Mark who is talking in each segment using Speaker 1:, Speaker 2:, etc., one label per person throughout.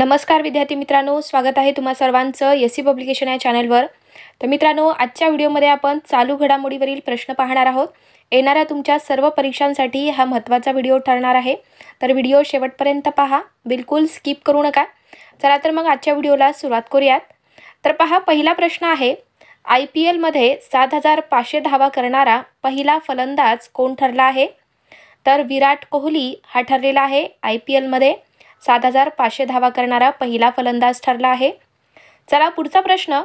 Speaker 1: नमस्कार विद्यार्थी मित्रांनो स्वागत आहे तुम्हा सर्वांचं एस सी पब्लिकेशन या चॅनलवर तर मित्रांनो आजच्या व्हिडिओमध्ये आपण चालू घडामोडीवरील प्रश्न पाहणार आहोत येणाऱ्या तुमच्या सर्व परीक्षांसाठी हा महत्त्वाचा व्हिडिओ ठरणार आहे तर व्हिडिओ शेवटपर्यंत पहा बिलकुल स्किप करू नका चला तर मग आजच्या व्हिडिओला सुरुवात करूयात तर पहा पहिला प्रश्न आहे आय पी एलमध्ये सात हजार पाचशे धावा करणारा पहिला फलंदाज कोण ठरला आहे तर विराट कोहली हा ठरलेला आहे आय पी एलमध्ये सात हजार पाचशे धावा करणारा पहिला फलंदाज ठरला आहे चला पुढचा प्रश्न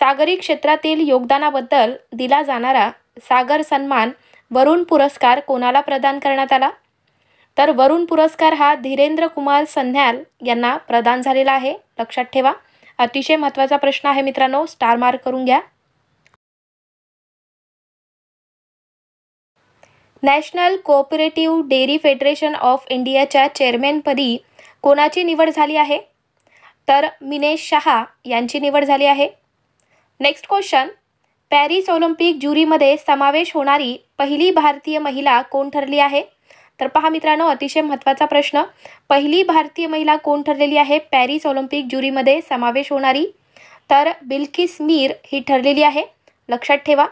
Speaker 1: सागरी क्षेत्रातील योगदानाबद्दल दिला जाणारा सागर सन्मान वरुण पुरस्कार कोणाला प्रदान करण्यात आला तर वरुण पुरस्कार हा धीरेंद्र कुमार सन्याल यांना प्रदान झालेला आहे लक्षात ठेवा अतिशय महत्त्वाचा प्रश्न आहे मित्रांनो स्टार मार्क करून घ्या national cooperative dairy federation of इंडियाच्या चेअरमॅनपदी कोणाची निवड झाली आहे तर मिनेश शहा यांची निवड झाली आहे नेक्स्ट क्वेश्चन पॅरिस ऑलिम्पिक ज्युरीमध्ये समावेश होणारी पहिली भारतीय महिला कोण ठरली आहे तर पहा मित्रांनो अतिशय महत्त्वाचा प्रश्न पहिली भारतीय महिला कोण ठरलेली आहे पॅरिस ऑलिम्पिक ज्युरीमध्ये समावेश होणारी तर बिल्किस मीर ही ठरलेली आहे लक्षात ठेवा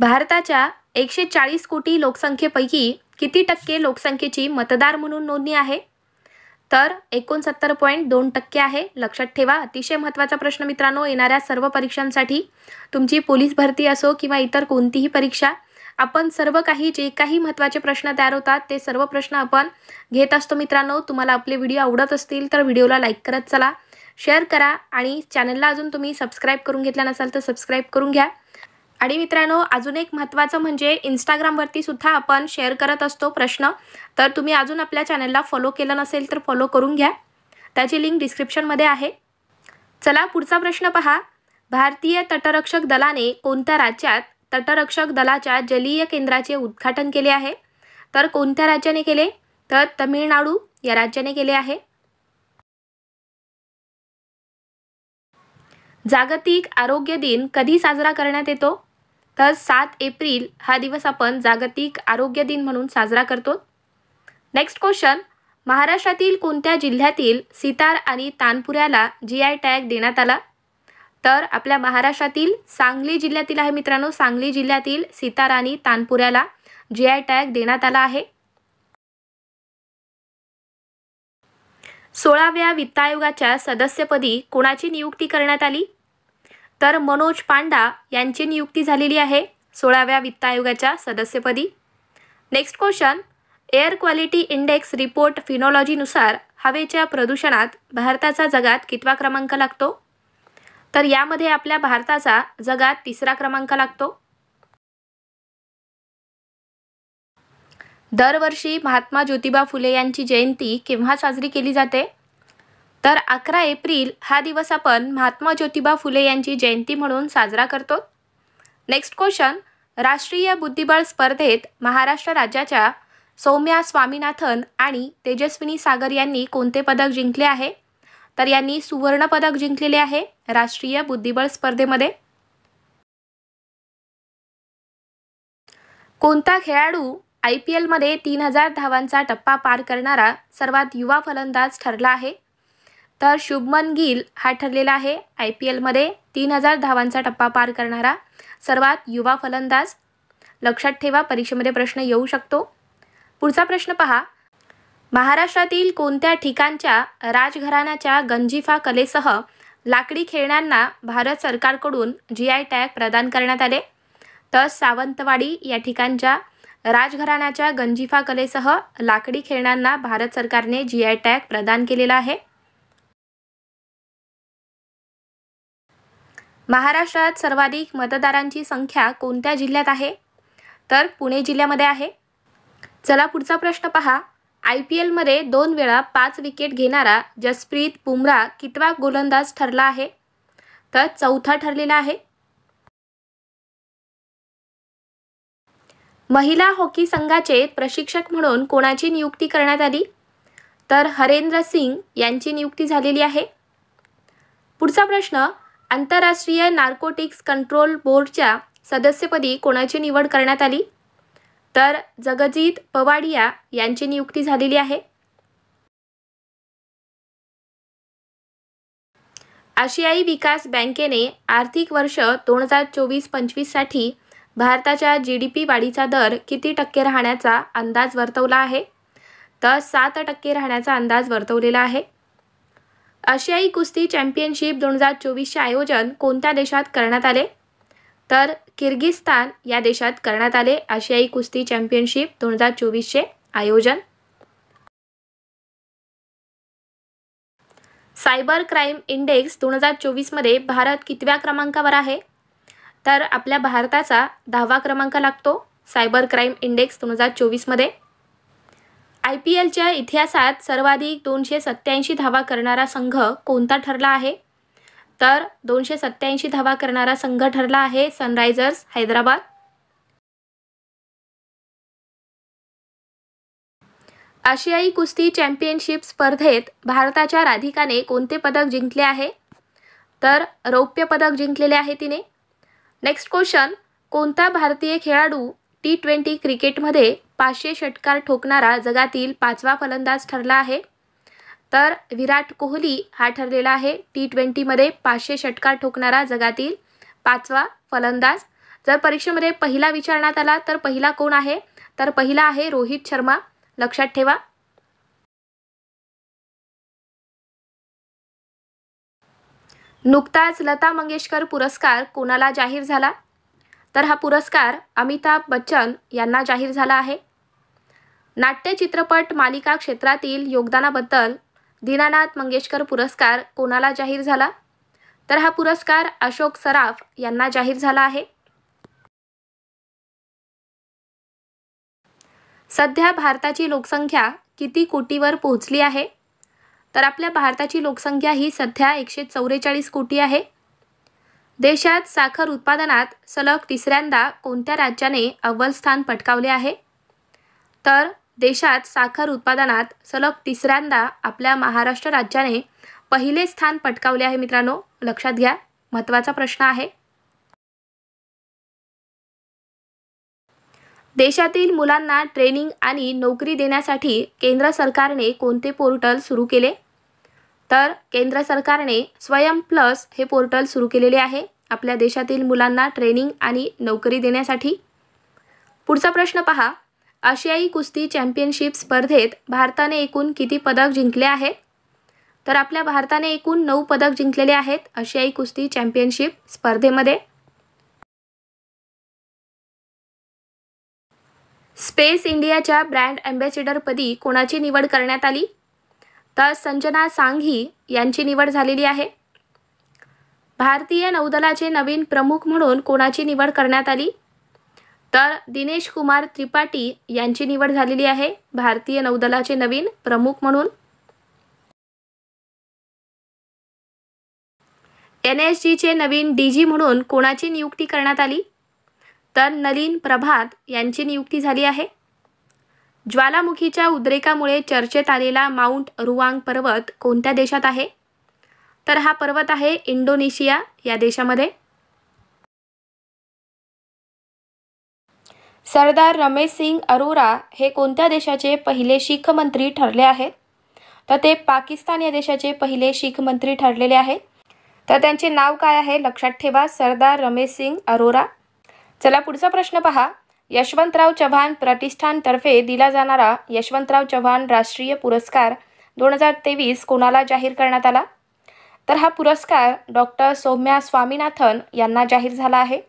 Speaker 1: भारताच्या एकशे चाळीस कोटी लोकसंख्येपैकी किती टक्के लोकसंख्येची मतदार म्हणून नोंदणी आहे तर एकोणसत्तर पॉईंट दोन टक्के आहे लक्षात ठेवा अतिशय महत्त्वाचा प्रश्न मित्रांनो येणाऱ्या सर्व परीक्षांसाठी तुमची पोलीस भरती असो किंवा इतर कोणतीही परीक्षा आपण सर्व काही जे काही महत्त्वाचे प्रश्न तयार होतात ते सर्व प्रश्न आपण घेत असतो मित्रांनो तुम्हाला आपले व्हिडिओ आवडत असतील तर व्हिडिओला लाईक करत चला शेअर करा आणि चॅनलला अजून तुम्ही सबस्क्राईब करून घेतला नसाल तर सबस्क्राईब करून घ्या आणि मित्रांनो अजून एक महत्त्वाचं म्हणजे इंस्टाग्रामवरती सुद्धा आपण शेअर करत असतो प्रश्न तर तुम्ही अजून आपल्या चॅनलला फॉलो केलं नसेल तर फॉलो करून घ्या त्याची लिंक डिस्क्रिप्शनमध्ये आहे चला पुढचा प्रश्न पहा भारतीय तटरक्षक दलाने कोणत्या राज्यात तटरक्षक दलाच्या जलीय केंद्राचे उद्घाटन केले आहे तर कोणत्या राज्याने केले तर तमिळनाडू या राज्याने केले आहे जागतिक आरोग्य दिन कधी साजरा करण्यात येतो तर सात एप्रिल हा दिवस आपण जागतिक आरोग्य दिन म्हणून साजरा करतो नेक्स्ट क्वेश्चन महाराष्ट्रातील कोणत्या जिल्ह्यातील सितार आणि तानपुऱ्याला जी आय टॅग देण्यात आला तर आपल्या महाराष्ट्रातील सांगली जिल्ह्यातील आहे मित्रांनो सांगली जिल्ह्यातील सितार आणि तानपुऱ्याला जी आय टॅग देण्यात आला आहे सोळाव्या वित्त आयोगाच्या सदस्यपदी कोणाची नियुक्ती करण्यात आली तर मनोज पांडा यांची नियुक्ती झालेली आहे सोळाव्या वित्त आयोगाच्या सदस्यपदी next question air quality index report फिनॉलॉजीनुसार हवेच्या प्रदूषणात भारताचा जगात कितवा क्रमांक लागतो तर यामध्ये आपल्या भारताचा जगात तिसरा क्रमांक लागतो दरवर्षी महात्मा ज्योतिबा फुले यांची जयंती केव्हा साजरी केली जाते तर अकरा एप्रिल हा दिवस आपण महात्मा ज्योतिबा फुले यांची जयंती म्हणून साजरा करतो नेक्स्ट क्वेश्चन राष्ट्रीय बुद्धिबळ स्पर्धेत महाराष्ट्र राज्याच्या सौम्या स्वामीनाथन आणि तेजस्विनी सागर यांनी कोणते पदक जिंकले आहे तर यांनी पदक जिंकलेले आहे राष्ट्रीय बुद्धिबळ स्पर्धेमध्ये कोणता खेळाडू आय पी एलमध्ये तीन हजार धावांचा टप्पा पार करणारा सर्वात युवा फलंदाज ठरला आहे तर शुभमन गिल हा ठरलेला आहे आय पी एलमध्ये तीन हजार धावांचा टप्पा पार करणारा सर्वात युवा फलंदाज लक्षात ठेवा परीक्षेमध्ये प्रश्न येऊ शकतो पुढचा प्रश्न पहा महाराष्ट्रातील कोणत्या ठिकाणच्या राजघराण्याच्या गंजिफा कलेसह लाकडी खेळण्यांना भारत सरकारकडून जी आय टॅग प्रदान करण्यात आले तर सावंतवाडी या ठिकाणच्या राजघराण्याच्या गंजिफा कलेसह लाकडी खेळण्यांना भारत सरकारने जी आय टॅग प्रदान केलेला आहे महाराष्ट्रात सर्वाधिक मतदारांची संख्या कोणत्या जिल्ह्यात आहे तर पुणे जिल्ह्यामध्ये आहे चला पुढचा प्रश्न पहा आय पी एलमध्ये दोन वेळा पाच विकेट घेणारा जसप्रीत बुमरा कितवा गोलंदाज ठरला आहे तर चौथा ठरलेला आहे महिला हॉकी संघाचे प्रशिक्षक म्हणून कोणाची नियुक्ती करण्यात आली तर हरेंद्र सिंग यांची नियुक्ती झालेली आहे पुढचा प्रश्न आंतरराष्ट्रीय नार्कोटिक्स कंट्रोल बोर्डच्या सदस्यपदी कोणाची निवड करण्यात आली तर जगजित पवाडिया यांची नियुक्ती झालेली आहे आशियाई विकास बँकेने आर्थिक वर्ष दोन हजार चोवीस पंचवीससाठी भारताच्या जी डी पी वाढीचा दर किती टक्के राहण्याचा अंदाज वर्तवला आहे तर सात टक्के राहण्याचा अंदाज वर्तवलेला आहे आशियाई कुस्ती चॅम्पियनशिप दोन हजार चोवीसचे आयोजन कोणत्या देशात करण्यात आले तर किर्गिस्तान या देशात करण्यात आले आशियाई कुस्ती चॅम्पियनशिप दोन हजार चोवीसचे आयोजन सायबर क्राईम इंडेक्स दोन हजार चोवीसमध्ये भारत कितव्या क्रमांकावर आहे तर आपल्या भारताचा दहावा क्रमांक लागतो सायबर क्राईम इंडेक्स दोन हजार चोवीसमध्ये आय पी एलच्या इतिहासात सर्वाधिक दोनशे सत्त्याऐंशी धावा करणारा संघ कोणता ठरला आहे तर दोनशे सत्त्याऐंशी धावा करणारा संघ ठरला आहे सनरायझर्स हैदराबाद आशियाई कुस्ती चॅम्पियनशिप स्पर्धेत भारताच्या राधिकाने कोणते पदक जिंकले आहे तर रौप्य पदक जिंकलेले आहे तिने नेक्स्ट क्वेश्चन कोणता भारतीय खेळाडू टी ट्वेंटी क्रिकेटमध्ये पाचशे षटकार ठोकणारा जगातील पाचवा फलंदाज ठरला आहे तर विराट कोहली हा ठरलेला आहे टी ट्वेंटीमध्ये पाचशे षटकार ठोकणारा जगातील पाचवा फलंदाज जर परीक्षेमध्ये पहिला विचारण्यात आला तर पहिला कोण आहे तर पहिला आहे रोहित शर्मा लक्षात ठेवा नुकताच लता मंगेशकर पुरस्कार कोणाला जाहीर झाला तर हा पुरस्कार अमिताभ बच्चन यांना जाहीर झाला आहे नाट्य चित्रपट मालिका क्षेत्रातील योगदानाबद्दल दीनानाथ मंगेशकर पुरस्कार कोणाला जाहीर झाला तर हा पुरस्कार अशोक सराफ यांना जाहीर झाला आहे सध्या भारताची लोकसंख्या किती कोटीवर पोहोचली आहे तर आपल्या भारताची लोकसंख्या ही सध्या एकशे चौवेचाळीस कोटी आहे देशात साखर उत्पादनात सलग तिसऱ्यांदा कोणत्या राज्याने अव्वल स्थान पटकावले आहे तर देशात साखर उत्पादनात सलग तिसऱ्यांदा आपल्या महाराष्ट्र राज्याने पहिले स्थान पटकावले आहे मित्रांनो लक्षात घ्या महत्त्वाचा प्रश्न आहे देशातील मुलांना ट्रेनिंग आणि नोकरी देण्यासाठी केंद्र सरकारने कोणते पोर्टल सुरू केले तर केंद्र सरकारने स्वयं प्लस हे पोर्टल सुरू केलेले आहे आपल्या देशातील मुलांना ट्रेनिंग आणि नोकरी देण्यासाठी पुढचा प्रश्न पहा आशियाई कुस्ती चॅम्पियनशिप स्पर्धेत भारताने एकूण किती पदक जिंकले आहेत तर आपल्या भारताने एकूण नऊ पदक जिंकलेले आहेत आशियाई कुस्ती चॅम्पियनशिप स्पर्धेमध्ये स्पेस इंडियाच्या ब्रँड अँबॅसिडरपदी कोणाची निवड करण्यात आली तर संजना सांघी यांची निवड झालेली आहे भारतीय नौदलाचे नवीन प्रमुख म्हणून कोणाची निवड करण्यात आली तर दिनेश कुमार त्रिपाठी यांची निवड झालेली आहे भारतीय नौदलाचे नवीन प्रमुख म्हणून एन एस जीचे नवीन डी जी म्हणून कोणाची नियुक्ती करण्यात आली तर नलीन प्रभात यांची नियुक्ती झाली आहे ज्वालामुखीच्या उद्रेकामुळे चर्चेत आलेला माउंट रुवांग पर्वत कोणत्या देशात आहे तर हा पर्वत आहे इंडोनेशिया या देशामध्ये सरदार रमेश सिंग अरोरा हे कोणत्या देशाचे पहिले शीख मंत्री ठरले आहेत तर ते पाकिस्तान या देशाचे पहिले शीख मंत्री ठरलेले आहेत तर त्यांचे नाव काय आहे लक्षात ठेवा सरदार रमेश सिंग अरोरा चला पुढचा प्रश्न पहा यशवंतराव चव्हाण प्रतिष्ठानतर्फे दिला जाणारा यशवंतराव चव्हाण राष्ट्रीय पुरस्कार दोन हजार तेवीस कोणाला जाहीर करण्यात आला तर हा पुरस्कार डॉक्टर सौम्या स्वामीनाथन यांना जाहीर झाला आहे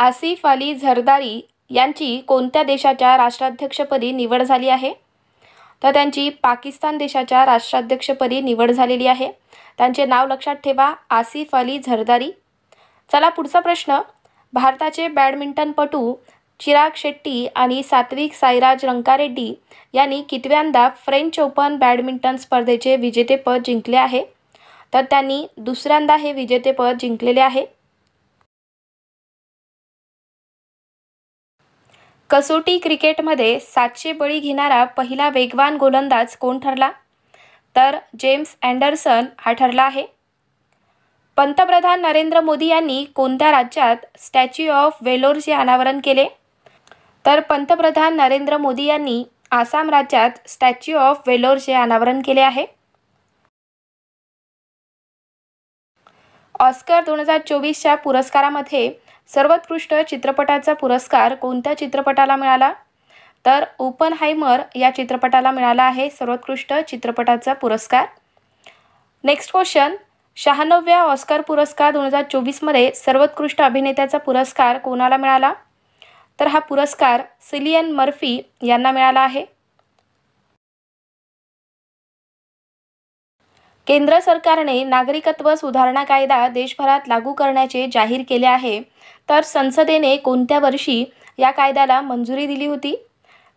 Speaker 1: आसिफ अली झरदारी यांची कोणत्या देशाच्या राष्ट्राध्यक्षपदी निवड झाली आहे तर त्यांची पाकिस्तान देशाच्या राष्ट्राध्यक्षपदी निवड झालेली आहे त्यांचे नाव लक्षात ठेवा आसिफ अली झरदारी चला पुढचा प्रश्न भारताचे बॅडमिंटनपटू चिराग शेट्टी आणि सात्विक साईराज रंकारेड्डी यांनी कितव्यांदा फ्रेंच ओपन बॅडमिंटन स्पर्धेचे विजेतेपद जिंकले आहे तर त्यांनी दुसऱ्यांदा हे विजेतेपद जिंकलेले आहे कसोटी क्रिकेटमध्ये सातशे बळी घेणारा पहिला वेगवान गोलंदाज कोण ठरला तर जेम्स अँडरसन हा ठरला आहे पंतप्रधान नरेंद्र मोदी यांनी कोणत्या राज्यात स्टॅच्यू ऑफ वेलोरचे अनावरण केले तर पंतप्रधान नरेंद्र मोदी यांनी आसाम राज्यात स्टॅच्यू ऑफ वेलोरचे अनावरण केले आहे ऑस्कर दोन हजार चोवीसच्या पुरस्कारामध्ये सर्वोत्कृष्ट चित्रपटाचा पुरस्कार कोणत्या चित्रपटाला मिळाला तर ओपन हायमर या चित्रपटाला मिळाला आहे सर्वोत्कृष्ट चित्रपटाचा पुरस्कार नेक्स्ट क्वेश्चन शहाण्णव्या ऑस्कर पुरस्कार दोन हजार चोवीसमध्ये सर्वोत्कृष्ट अभिनेत्याचा पुरस्कार कोणाला मिळाला तर हा पुरस्कार सिलियन मर्फी यांना मिळाला आहे केंद्र सरकारने नागरिकत्व सुधारणा कायदा देशभरात लागू करण्याचे जाहीर केले आहे तर संसदेने कोणत्या वर्षी या कायद्याला मंजुरी दिली होती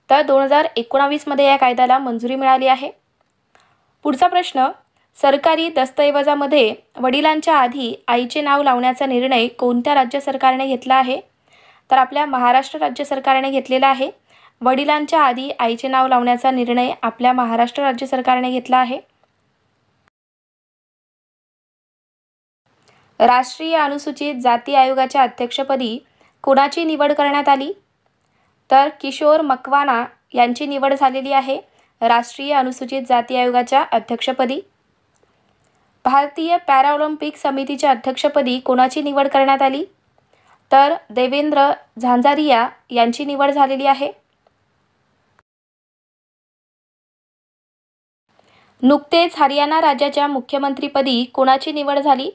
Speaker 1: तर दोन हजार एकोणावीसमध्ये या कायद्याला मंजुरी मिळाली आहे पुढचा प्रश्न सरकारी दस्तऐवजामध्ये वडिलांच्या आधी आईचे नाव लावण्याचा निर्णय कोणत्या राज्य सरकारने घेतला आहे तर आपल्या महाराष्ट्र राज्य सरकारने घेतलेला आहे वडिलांच्या आधी आईचे नाव लावण्याचा निर्णय आपल्या महाराष्ट्र राज्य सरकारने घेतला आहे राष्ट्रीय अनुसूचित जाती आयोगाच्या अध्यक्षपदी कोणाची निवड करण्यात आली तर किशोर मकवाना यांची निवड झालेली आहे राष्ट्रीय अनुसूचित जाती आयोगाच्या अध्यक्षपदी भारतीय पॅराऑलिम्पिक समितीच्या अध्यक्षपदी कोणाची निवड करण्यात आली तर देवेंद्र झांझारिया यांची निवड झालेली आहे नुकतेच हरियाणा राज्याच्या मुख्यमंत्रीपदी कोणाची निवड झाली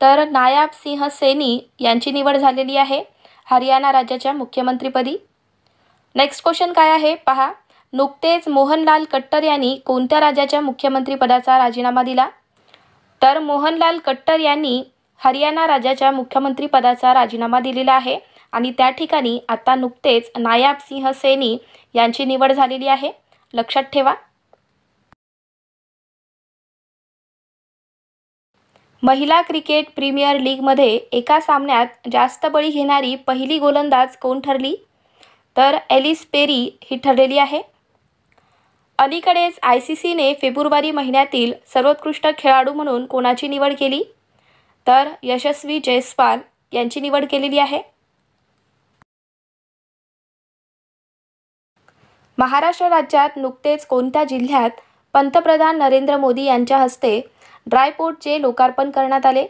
Speaker 1: तर नायाब सिंह सेनी यांची निवड झालेली आहे हरियाणा राज्याच्या मुख्यमंत्रीपदी नेक्स्ट क्वेश्चन काय आहे पहा नुकतेच मोहनलाल कट्टर यांनी कोणत्या राज्याच्या मुख्यमंत्रीपदाचा राजीनामा दिला तर मोहनलाल कट्टर यांनी हरियाणा राज्याच्या मुख्यमंत्रीपदाचा राजीनामा दिलेला आहे आणि त्या ठिकाणी आता नुकतेच नायाब सिंह सेनी यांची निवड झालेली आहे लक्षात ठेवा महिला क्रिकेट प्रीमियर लीगमध्ये एका सामन्यात जास्त बळी घेणारी पहिली गोलंदाज कोण ठरली तर एलिस पेरी ही ठरलेली आहे अलीकडेच आय सी सीने फेब्रुवारी महिन्यातील सर्वोत्कृष्ट खेळाडू म्हणून कोणाची निवड केली तर यशस्वी जयस्वाल यांची निवड केलेली आहे महाराष्ट्र राज्यात नुकतेच कोणत्या जिल्ह्यात पंतप्रधान नरेंद्र मोदी यांच्या हस्ते ड्रायपोर्टचे लोकार्पण करण्यात आले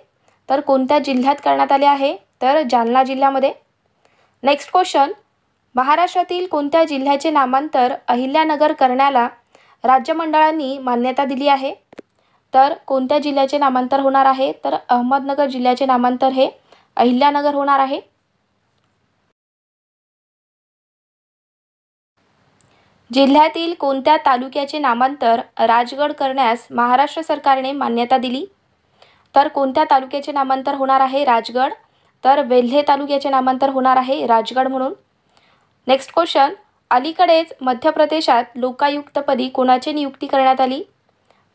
Speaker 1: तर कोणत्या जिल्ह्यात करण्यात आले आहे तर जालना जिल्ह्यामध्ये नेक्स्ट क्वेश्चन महाराष्ट्रातील कोणत्या जिल्ह्याचे नामांतर अहिल्यानगर करण्याला राज्य मंडळांनी मान्यता दिली आहे तर कोणत्या जिल्ह्याचे नामांतर होणार आहे तर अहमदनगर जिल्ह्याचे नामांतर हे अहिल्यानगर होणार आहे जिल्ह्यातील कोणत्या तालुक्याचे नामांतर राजगड करण्यास महाराष्ट्र सरकारने मान्यता दिली तर कोणत्या तालुक्याचे नामांतर होणार आहे राजगड तर वेल्हे तालुक्याचे नामांतर होणार आहे राजगड म्हणून नेक्स्ट क्वेश्चन अलीकडेच मध्य प्रदेशात लोकायुक्तपदी कोणाची नियुक्ती करण्यात आली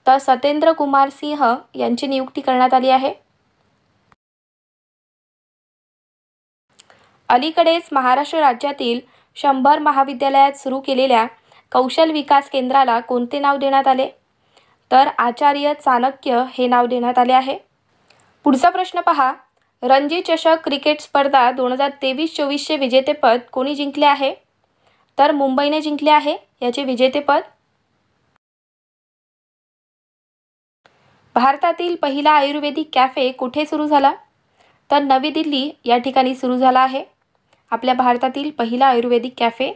Speaker 1: तर सतेंद्र कुमार सिंह यांची नियुक्ती करण्यात आली आहे अलीकडेच महाराष्ट्र राज्यातील शंभर महाविद्यालयात सुरू केलेल्या कौशल विकास केंद्राला कोणते नाव देण्यात आले तर आचार्य चाणक्य हे नाव देण्यात आले आहे पुढचा प्रश्न पहा रणजी चषक क्रिकेट स्पर्धा दोन हजार तेवीस चोवीसचे विजेतेपद कोणी जिंकले आहे तर मुंबईने जिंकले आहे याचे विजेतेपद भारतातील पहिला आयुर्वेदिक कॅफे कुठे सुरू झाला तर नवी दिल्ली या ठिकाणी सुरू झाला आहे आपल्या भारतातील पहिला आयुर्वेदिक कॅफे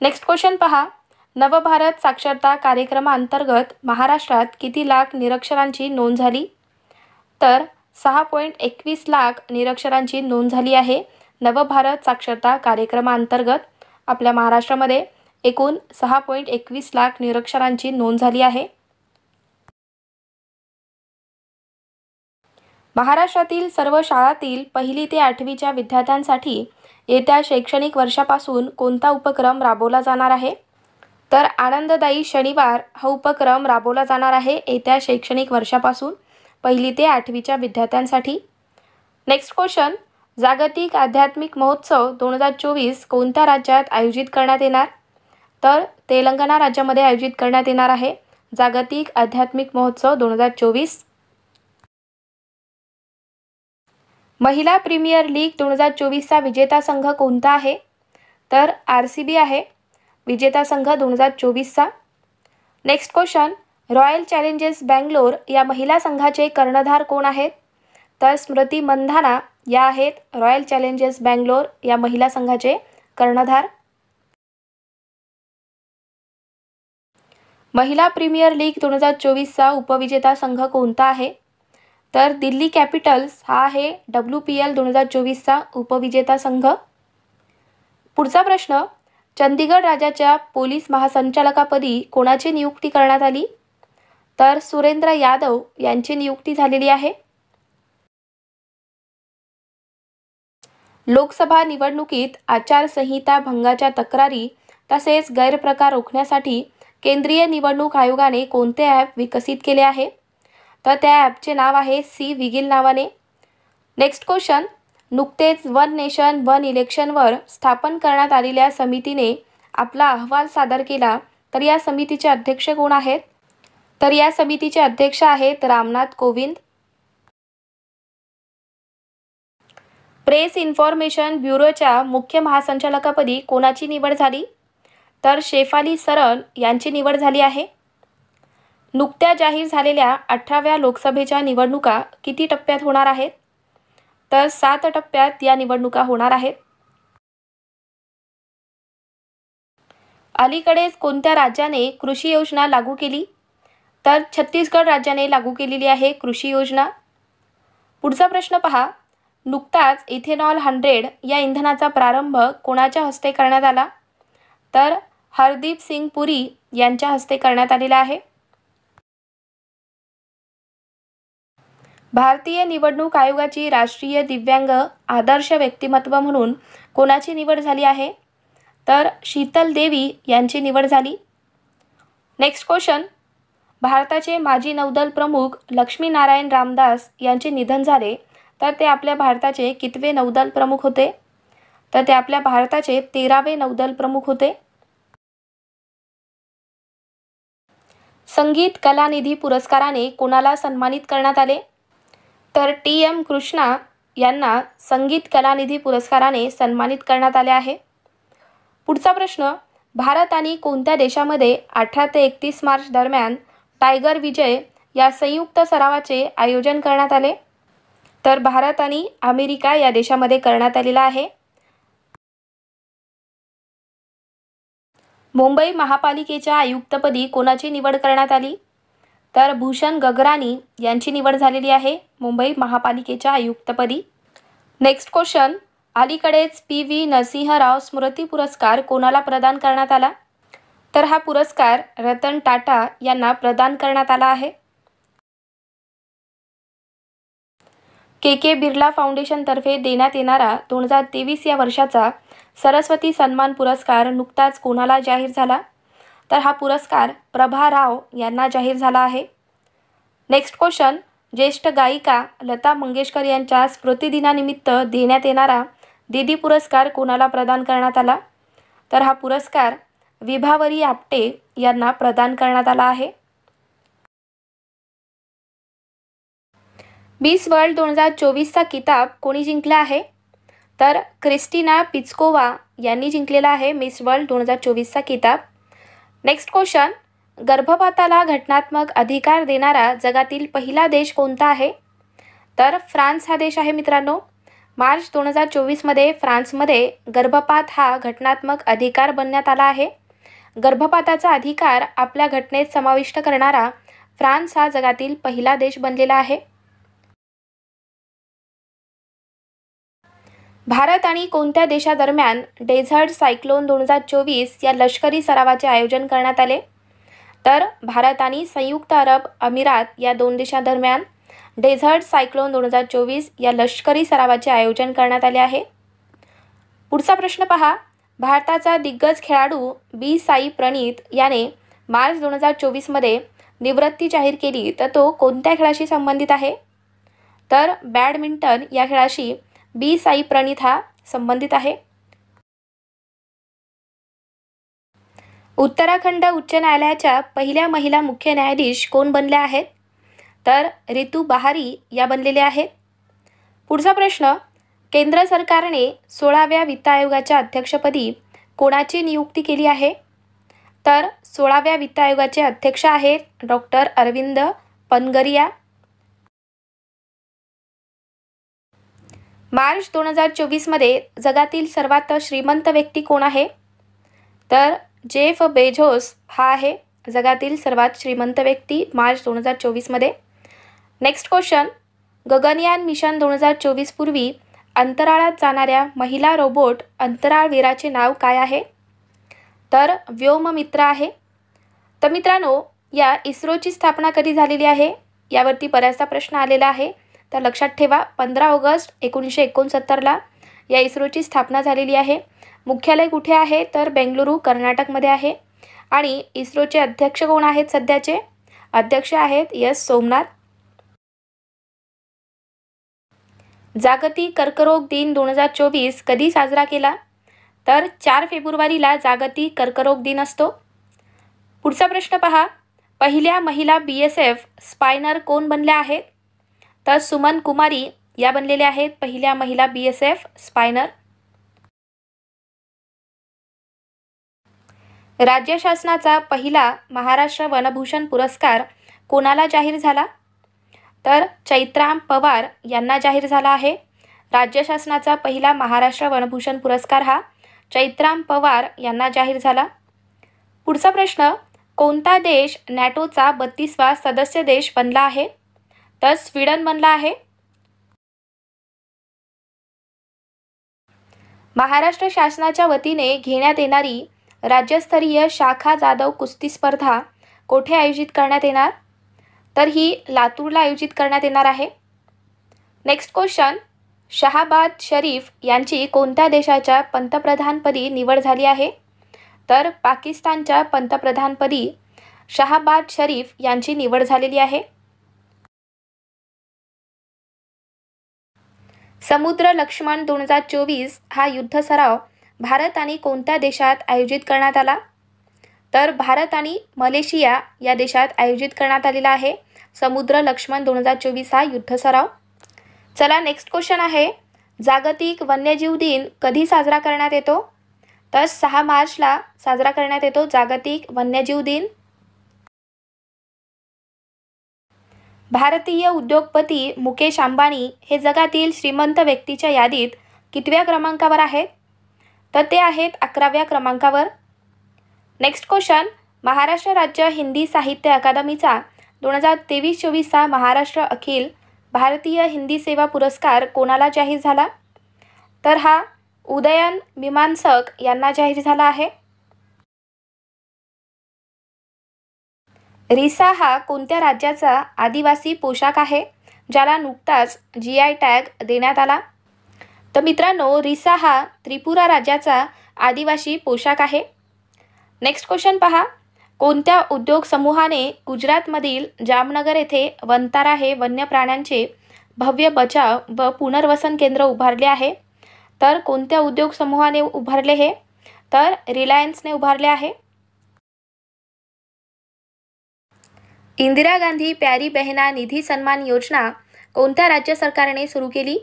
Speaker 1: नेक्स्ट क्वेश्चन पहा नवभारत साक्षरता कार्यक्रमाअंतर्गत महाराष्ट्रात किती लाख निरक्षरांची नोंद झाली तर सहा पॉईंट एकवीस लाख निरक्षरांची नोंद झाली आहे नवभारत साक्षरता कार्यक्रमाअंतर्गत आपल्या महाराष्ट्रामध्ये एकूण सहा पॉईंट एकवीस लाख निरक्षरांची नोंद झाली आहे महाराष्ट्रातील सर्व शाळातील पहिली ते आठवीच्या विद्यार्थ्यांसाठी येत्या शैक्षणिक वर्षापासून कोणता उपक्रम राबवला जाणार आहे तर आनंददायी शनिवार हा उपक्रम राबवला जाणार आहे येत्या शैक्षणिक वर्षापासून पहिली ते आठवीच्या विद्यार्थ्यांसाठी नेक्स्ट क्वेश्चन जागतिक आध्यात्मिक महोत्सव दोन हजार चोवीस कोणत्या राज्यात आयोजित करण्यात येणार तर तेलंगणा राज्यामध्ये आयोजित करण्यात येणार आहे जागतिक आध्यात्मिक महोत्सव दोन हजार चोवीस महिला प्रीमियर लीग दोन हजार चोवीसचा विजेता संघ कोणता आहे तर आर सी बी आहे विजेता संघ दोन हजार चोवीसचा next question royal challengers Bangalore या महिला संघाचे कर्णधार कोण आहेत तर स्मृती मंधाना या आहेत रॉयल चॅलेंजर्स बँगलोर या महिला संघाचे कर्णधार महिला प्रीमियर लीग दोन हजार चोवीसचा उपविजेता संघ कोणता आहे तर दिल्ली कॅपिटल्स हा आहे डब्ल्यू पी एल दोन हजार चोवीसचा उपविजेता संघ पुढचा प्रश्न चंदीगड राज्याच्या पोलीस महासंचालकापदी कोणाची नियुक्ती करण्यात आली तर सुरेंद्र यादव यांची नियुक्ती झालेली आहे लोकसभा निवडणुकीत आचारसंहिता भंगाच्या तक्रारी तसेच गैरप्रकार रोखण्यासाठी केंद्रीय निवडणूक आयोगाने कोणते ॲप विकसित केले आहे तर त्या ॲपचे नाव आहे सी विगिल नावाने नेक्स्ट क्वेश्चन नुकतेच वन नेशन वन इलेक्शनवर स्थापन करण्यात आलेल्या समितीने आपला अहवाल सादर केला तर या समितीचे अध्यक्ष कोण आहेत तर या समितीचे अध्यक्ष आहेत रामनाथ कोविंद प्रेस इन्फॉर्मेशन ब्युरोच्या मुख्य महासंचालकापदी कोणाची निवड झाली तर शेफाली सरल यांची निवड झाली आहे नुकत्या जाहीर झालेल्या अठराव्या लोकसभेच्या निवडणुका किती टप्प्यात होणार आहेत तर सात टप्प्यात या निवडणुका होणार आहेत अलीकडेच कोणत्या राज्याने कृषी योजना लागू केली तर छत्तीसगड राज्याने लागू केलेली आहे कृषी योजना पुढचा प्रश्न पहा नुकताच इथेनॉल हंड्रेड या इंधनाचा प्रारंभ कोणाच्या हस्ते करण्यात आला तर हरदीप सिंग पुरी यांच्या हस्ते करण्यात आलेला आहे भारतीय निवडणूक आयोगाची राष्ट्रीय दिव्यांग आदर्श व्यक्तिमत्व म्हणून कोणाची निवड झाली आहे तर शीतल देवी यांची निवड झाली नेक्स्ट क्वेश्चन भारताचे माजी नौदल प्रमुख लक्ष्मीनारायण रामदास यांचे निधन झाले तर ते आपल्या भारताचे कितवे नौदल प्रमुख होते तर ते आपल्या भारताचे तेरावे नौदल प्रमुख होते संगीत कलानिधी पुरस्काराने कोणाला सन्मानित करण्यात आले तर टी एम कृष्णा यांना संगीत कलानिधी पुरस्काराने सन्मानित करण्यात आले आहे पुढचा प्रश्न भारत आणि कोणत्या देशामध्ये अठरा ते एकतीस मार्च दरम्यान टायगर विजय या संयुक्त सरावाचे आयोजन करण्यात आले तर भारत आणि अमेरिका या देशामध्ये करण्यात आलेला आहे मुंबई महापालिकेच्या आयुक्तपदी कोणाची निवड करण्यात आली तर भूषण गगरानी यांची निवड झालेली आहे मुंबई महापालिकेच्या आयुक्तपदी नेक्स्ट क्वेश्चन अलीकडेच पी व्ही नरसिंहराव स्मृती पुरस्कार कोणाला प्रदान करण्यात आला तर हा पुरस्कार रतन टाटा यांना प्रदान करण्यात आला आहे के के बिर्ला फाउंडेशनतर्फे देण्यात येणारा दोन हजार तेवीस या वर्षाचा सरस्वती सन्मान पुरस्कार नुकताच कोणाला जाहीर झाला तर हा पुरस्कार प्रभा राव यांना जाहीर झाला आहे नेक्स्ट क्वेश्चन ज्येष्ठ गायिका लता मंगेशकर यांच्या स्मृतिदिनानिमित्त देण्यात येणारा दिदी पुरस्कार कोणाला प्रदान करण्यात आला तर हा पुरस्कार विभावरी आपटे यांना प्रदान करण्यात आला आहे मिस वर्ल्ड दोन हजार चोवीसचा किताब कोणी जिंकला आहे तर क्रिस्टिना पिचकोवा यांनी जिंकलेला आहे मिस वर्ल्ड दोन हजार चोवीसचा किताब नेक्स्ट क्वेश्चन गर्भपाताला घटनात्मक अधिकार देणारा जगातील पहिला देश कोणता आहे तर फ्रान्स हा देश आहे मित्रांनो मार्च दोन हजार चोवीसमध्ये फ्रान्समध्ये गर्भपात हा घटनात्मक अधिकार बनण्यात आला आहे गर्भपाताचा अधिकार आपल्या घटनेत समाविष्ट करणारा फ्रान्स हा जगातील पहिला देश बनलेला आहे भारत आणि कोणत्या देशादरम्यान डेझर्ट सायक्लोन दोन हजार चोवीस या लष्करी सरावाचे आयोजन करण्यात आले तर भारत आणि संयुक्त अरब अमिरात या दोन देशादरम्यान डेझर्ट सायक्लोन दोन हजार चोवीस या लष्करी सरावाचे आयोजन करण्यात आले आहे पुढचा प्रश्न पहा भारताचा दिग्गज खेळाडू बी साई प्रणीत याने मार्च दोन हजार चोवीसमध्ये निवृत्ती जाहीर केली तर तो कोणत्या खेळाशी संबंधित आहे तर बॅडमिंटन या खेळाशी बी साई प्रणीत हा संबंधित आहे उत्तराखंड उच्च न्यायालयाच्या पहिल्या महिला मुख्य न्यायाधीश कोण बनल्या आहेत तर रितू बहारी या बनलेल्या आहेत पुढचा प्रश्न केंद्र सरकारने सोळाव्या वित्त आयोगाच्या अध्यक्षपदी कोणाची नियुक्ती केली आहे तर सोळाव्या वित्त आयोगाचे अध्यक्ष आहेत डॉक्टर अरविंद पनगरिया मार्च दोन हजार चोवीसमध्ये जगातील सर्वात श्रीमंत व्यक्ती कोण आहे तर जेफ बेझोस हा आहे जगातील सर्वात श्रीमंत व्यक्ती मार्च दोन हजार चोवीसमध्ये नेक्स्ट क्वेश्चन गगनयान मिशन दोन हजार चोवीसपूर्वी पूर्वी अंतराळात जाणाऱ्या महिला रोबोट अंतराळवीराचे नाव काय आहे तर व्योम मित्र आहे तर मित्रांनो या इस्रोची स्थापना कधी झालेली आहे यावरती बऱ्याचदा प्रश्न आलेला आहे तर लक्षात ठेवा पंधरा ऑगस्ट एकोणीसशे एकोणसत्तरला या इस्रोची स्थापना झालेली आहे मुख्यालय कुठे आहे तर बेंगलुरू कर्नाटकमध्ये आहे आणि इस्रोचे अध्यक्ष कोण आहेत सध्याचे अध्यक्ष आहेत यस सोमनाथ जागतिक कर्करोग दिन दोन हजार चोवीस कधी साजरा केला तर चार फेब्रुवारीला जागतिक कर्करोग दिन असतो पुढचा प्रश्न पहा पहिल्या महिला बी एस एफ स्पायनर कोण बनल्या आहेत तर सुमन कुमारी या बनलेल्या आहेत पहिल्या महिला बी एस एफ स्पायनर राज्य शासनाचा पहिला महाराष्ट्र वनभूषण पुरस्कार कोणाला जाहीर झाला तर चैत्राम पवार यांना जाहीर झाला आहे राज्य शासनाचा पहिला महाराष्ट्र वनभूषण पुरस्कार हा चैत्राम पवार यांना जाहीर झाला पुढचा प्रश्न कोणता देश नॅटोचा बत्तीसवा सदस्य देश बनला आहे तर स्वीडन बनला आहे महाराष्ट्र शासनाच्या वतीने घेण्यात येणारी राज्यस्तरीय शाखा जाधव कुस्ती स्पर्धा कोठे आयोजित करण्यात येणार तर ही लातूरला आयोजित करण्यात येणार आहे नेक्स्ट क्वेश्चन शहाबाद शरीफ यांची कोणत्या देशाच्या पंतप्रधानपदी निवड झाली आहे तर पाकिस्तानच्या पंतप्रधानपदी शहाबाद शरीफ यांची निवड झालेली आहे समुद्र लक्ष्मण दोन हजार चोवीस हा युद्ध सराव भारत आणि कोणत्या देशात आयोजित करण्यात आला तर भारत आणि मलेशिया या देशात आयोजित करण्यात आलेला आहे समुद्र लक्ष्मण दोन हजार चोवीस हा युद्ध सराव चला नेक्स्ट क्वेश्चन आहे जागतिक वन्यजीव दिन कधी साजरा करण्यात येतो तर सहा मार्चला साजरा करण्यात येतो जागतिक वन्यजीव दिन भारतीय उद्योगपती मुकेश अंबानी हे जगातील श्रीमंत व्यक्तीच्या यादीत कितव्या क्रमांकावर आहेत तर ते आहेत अकराव्या क्रमांकावर नेक्स्ट क्वेश्चन महाराष्ट्र राज्य हिंदी साहित्य अकादमीचा दोन हजार तेवीस चोवीसचा महाराष्ट्र अखिल भारतीय हिंदी सेवा पुरस्कार कोणाला जाहीर झाला तर हा उदयन मीमांसक यांना जाहीर झाला आहे रिसा हा कोणत्या राज्याचा आदिवासी पोशाख आहे ज्याला नुकताच जी आय टॅग देण्यात आला तर मित्रांनो रिसा हा त्रिपुरा राज्याचा आदिवासी पोशाख आहे नेक्स्ट क्वेश्चन पहा कोणत्या उद्योग समूहाने गुजरातमधील जामनगर येथे वंतारा हे वन्य प्राण्यांचे भव्य बचाव व पुनर्वसन केंद्र उभारले आहे तर कोणत्या उद्योग समूहाने उभारले हे तर रिलायन्सने उभारले आहे इंदिरा गांधी प्यारी बहना निधी सन्मान योजना कोणत्या राज्य सरकारने सुरू केली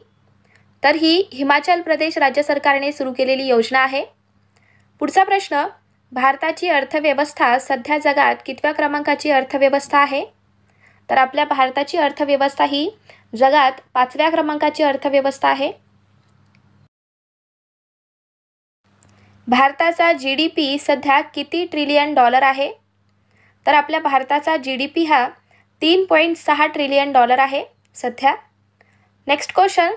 Speaker 1: तर ही हिमाचल प्रदेश राज्य सरकारने सुरू केलेली योजना आहे पुढचा प्रश्न भारताची अर्थव्यवस्था सध्या जगात कितव्या क्रमांकाची अर्थव्यवस्था आहे तर आपल्या भारताची अर्थव्यवस्था ही जगात पाचव्या क्रमांकाची अर्थव्यवस्था आहे भारताचा जी डी पी सध्या किती ट्रिलियन डॉलर आहे तर आपल्या भारताचा जी डी पी हा तीन पॉईंट सहा ट्रिलियन डॉलर आहे सध्या नेक्स्ट क्वेश्चन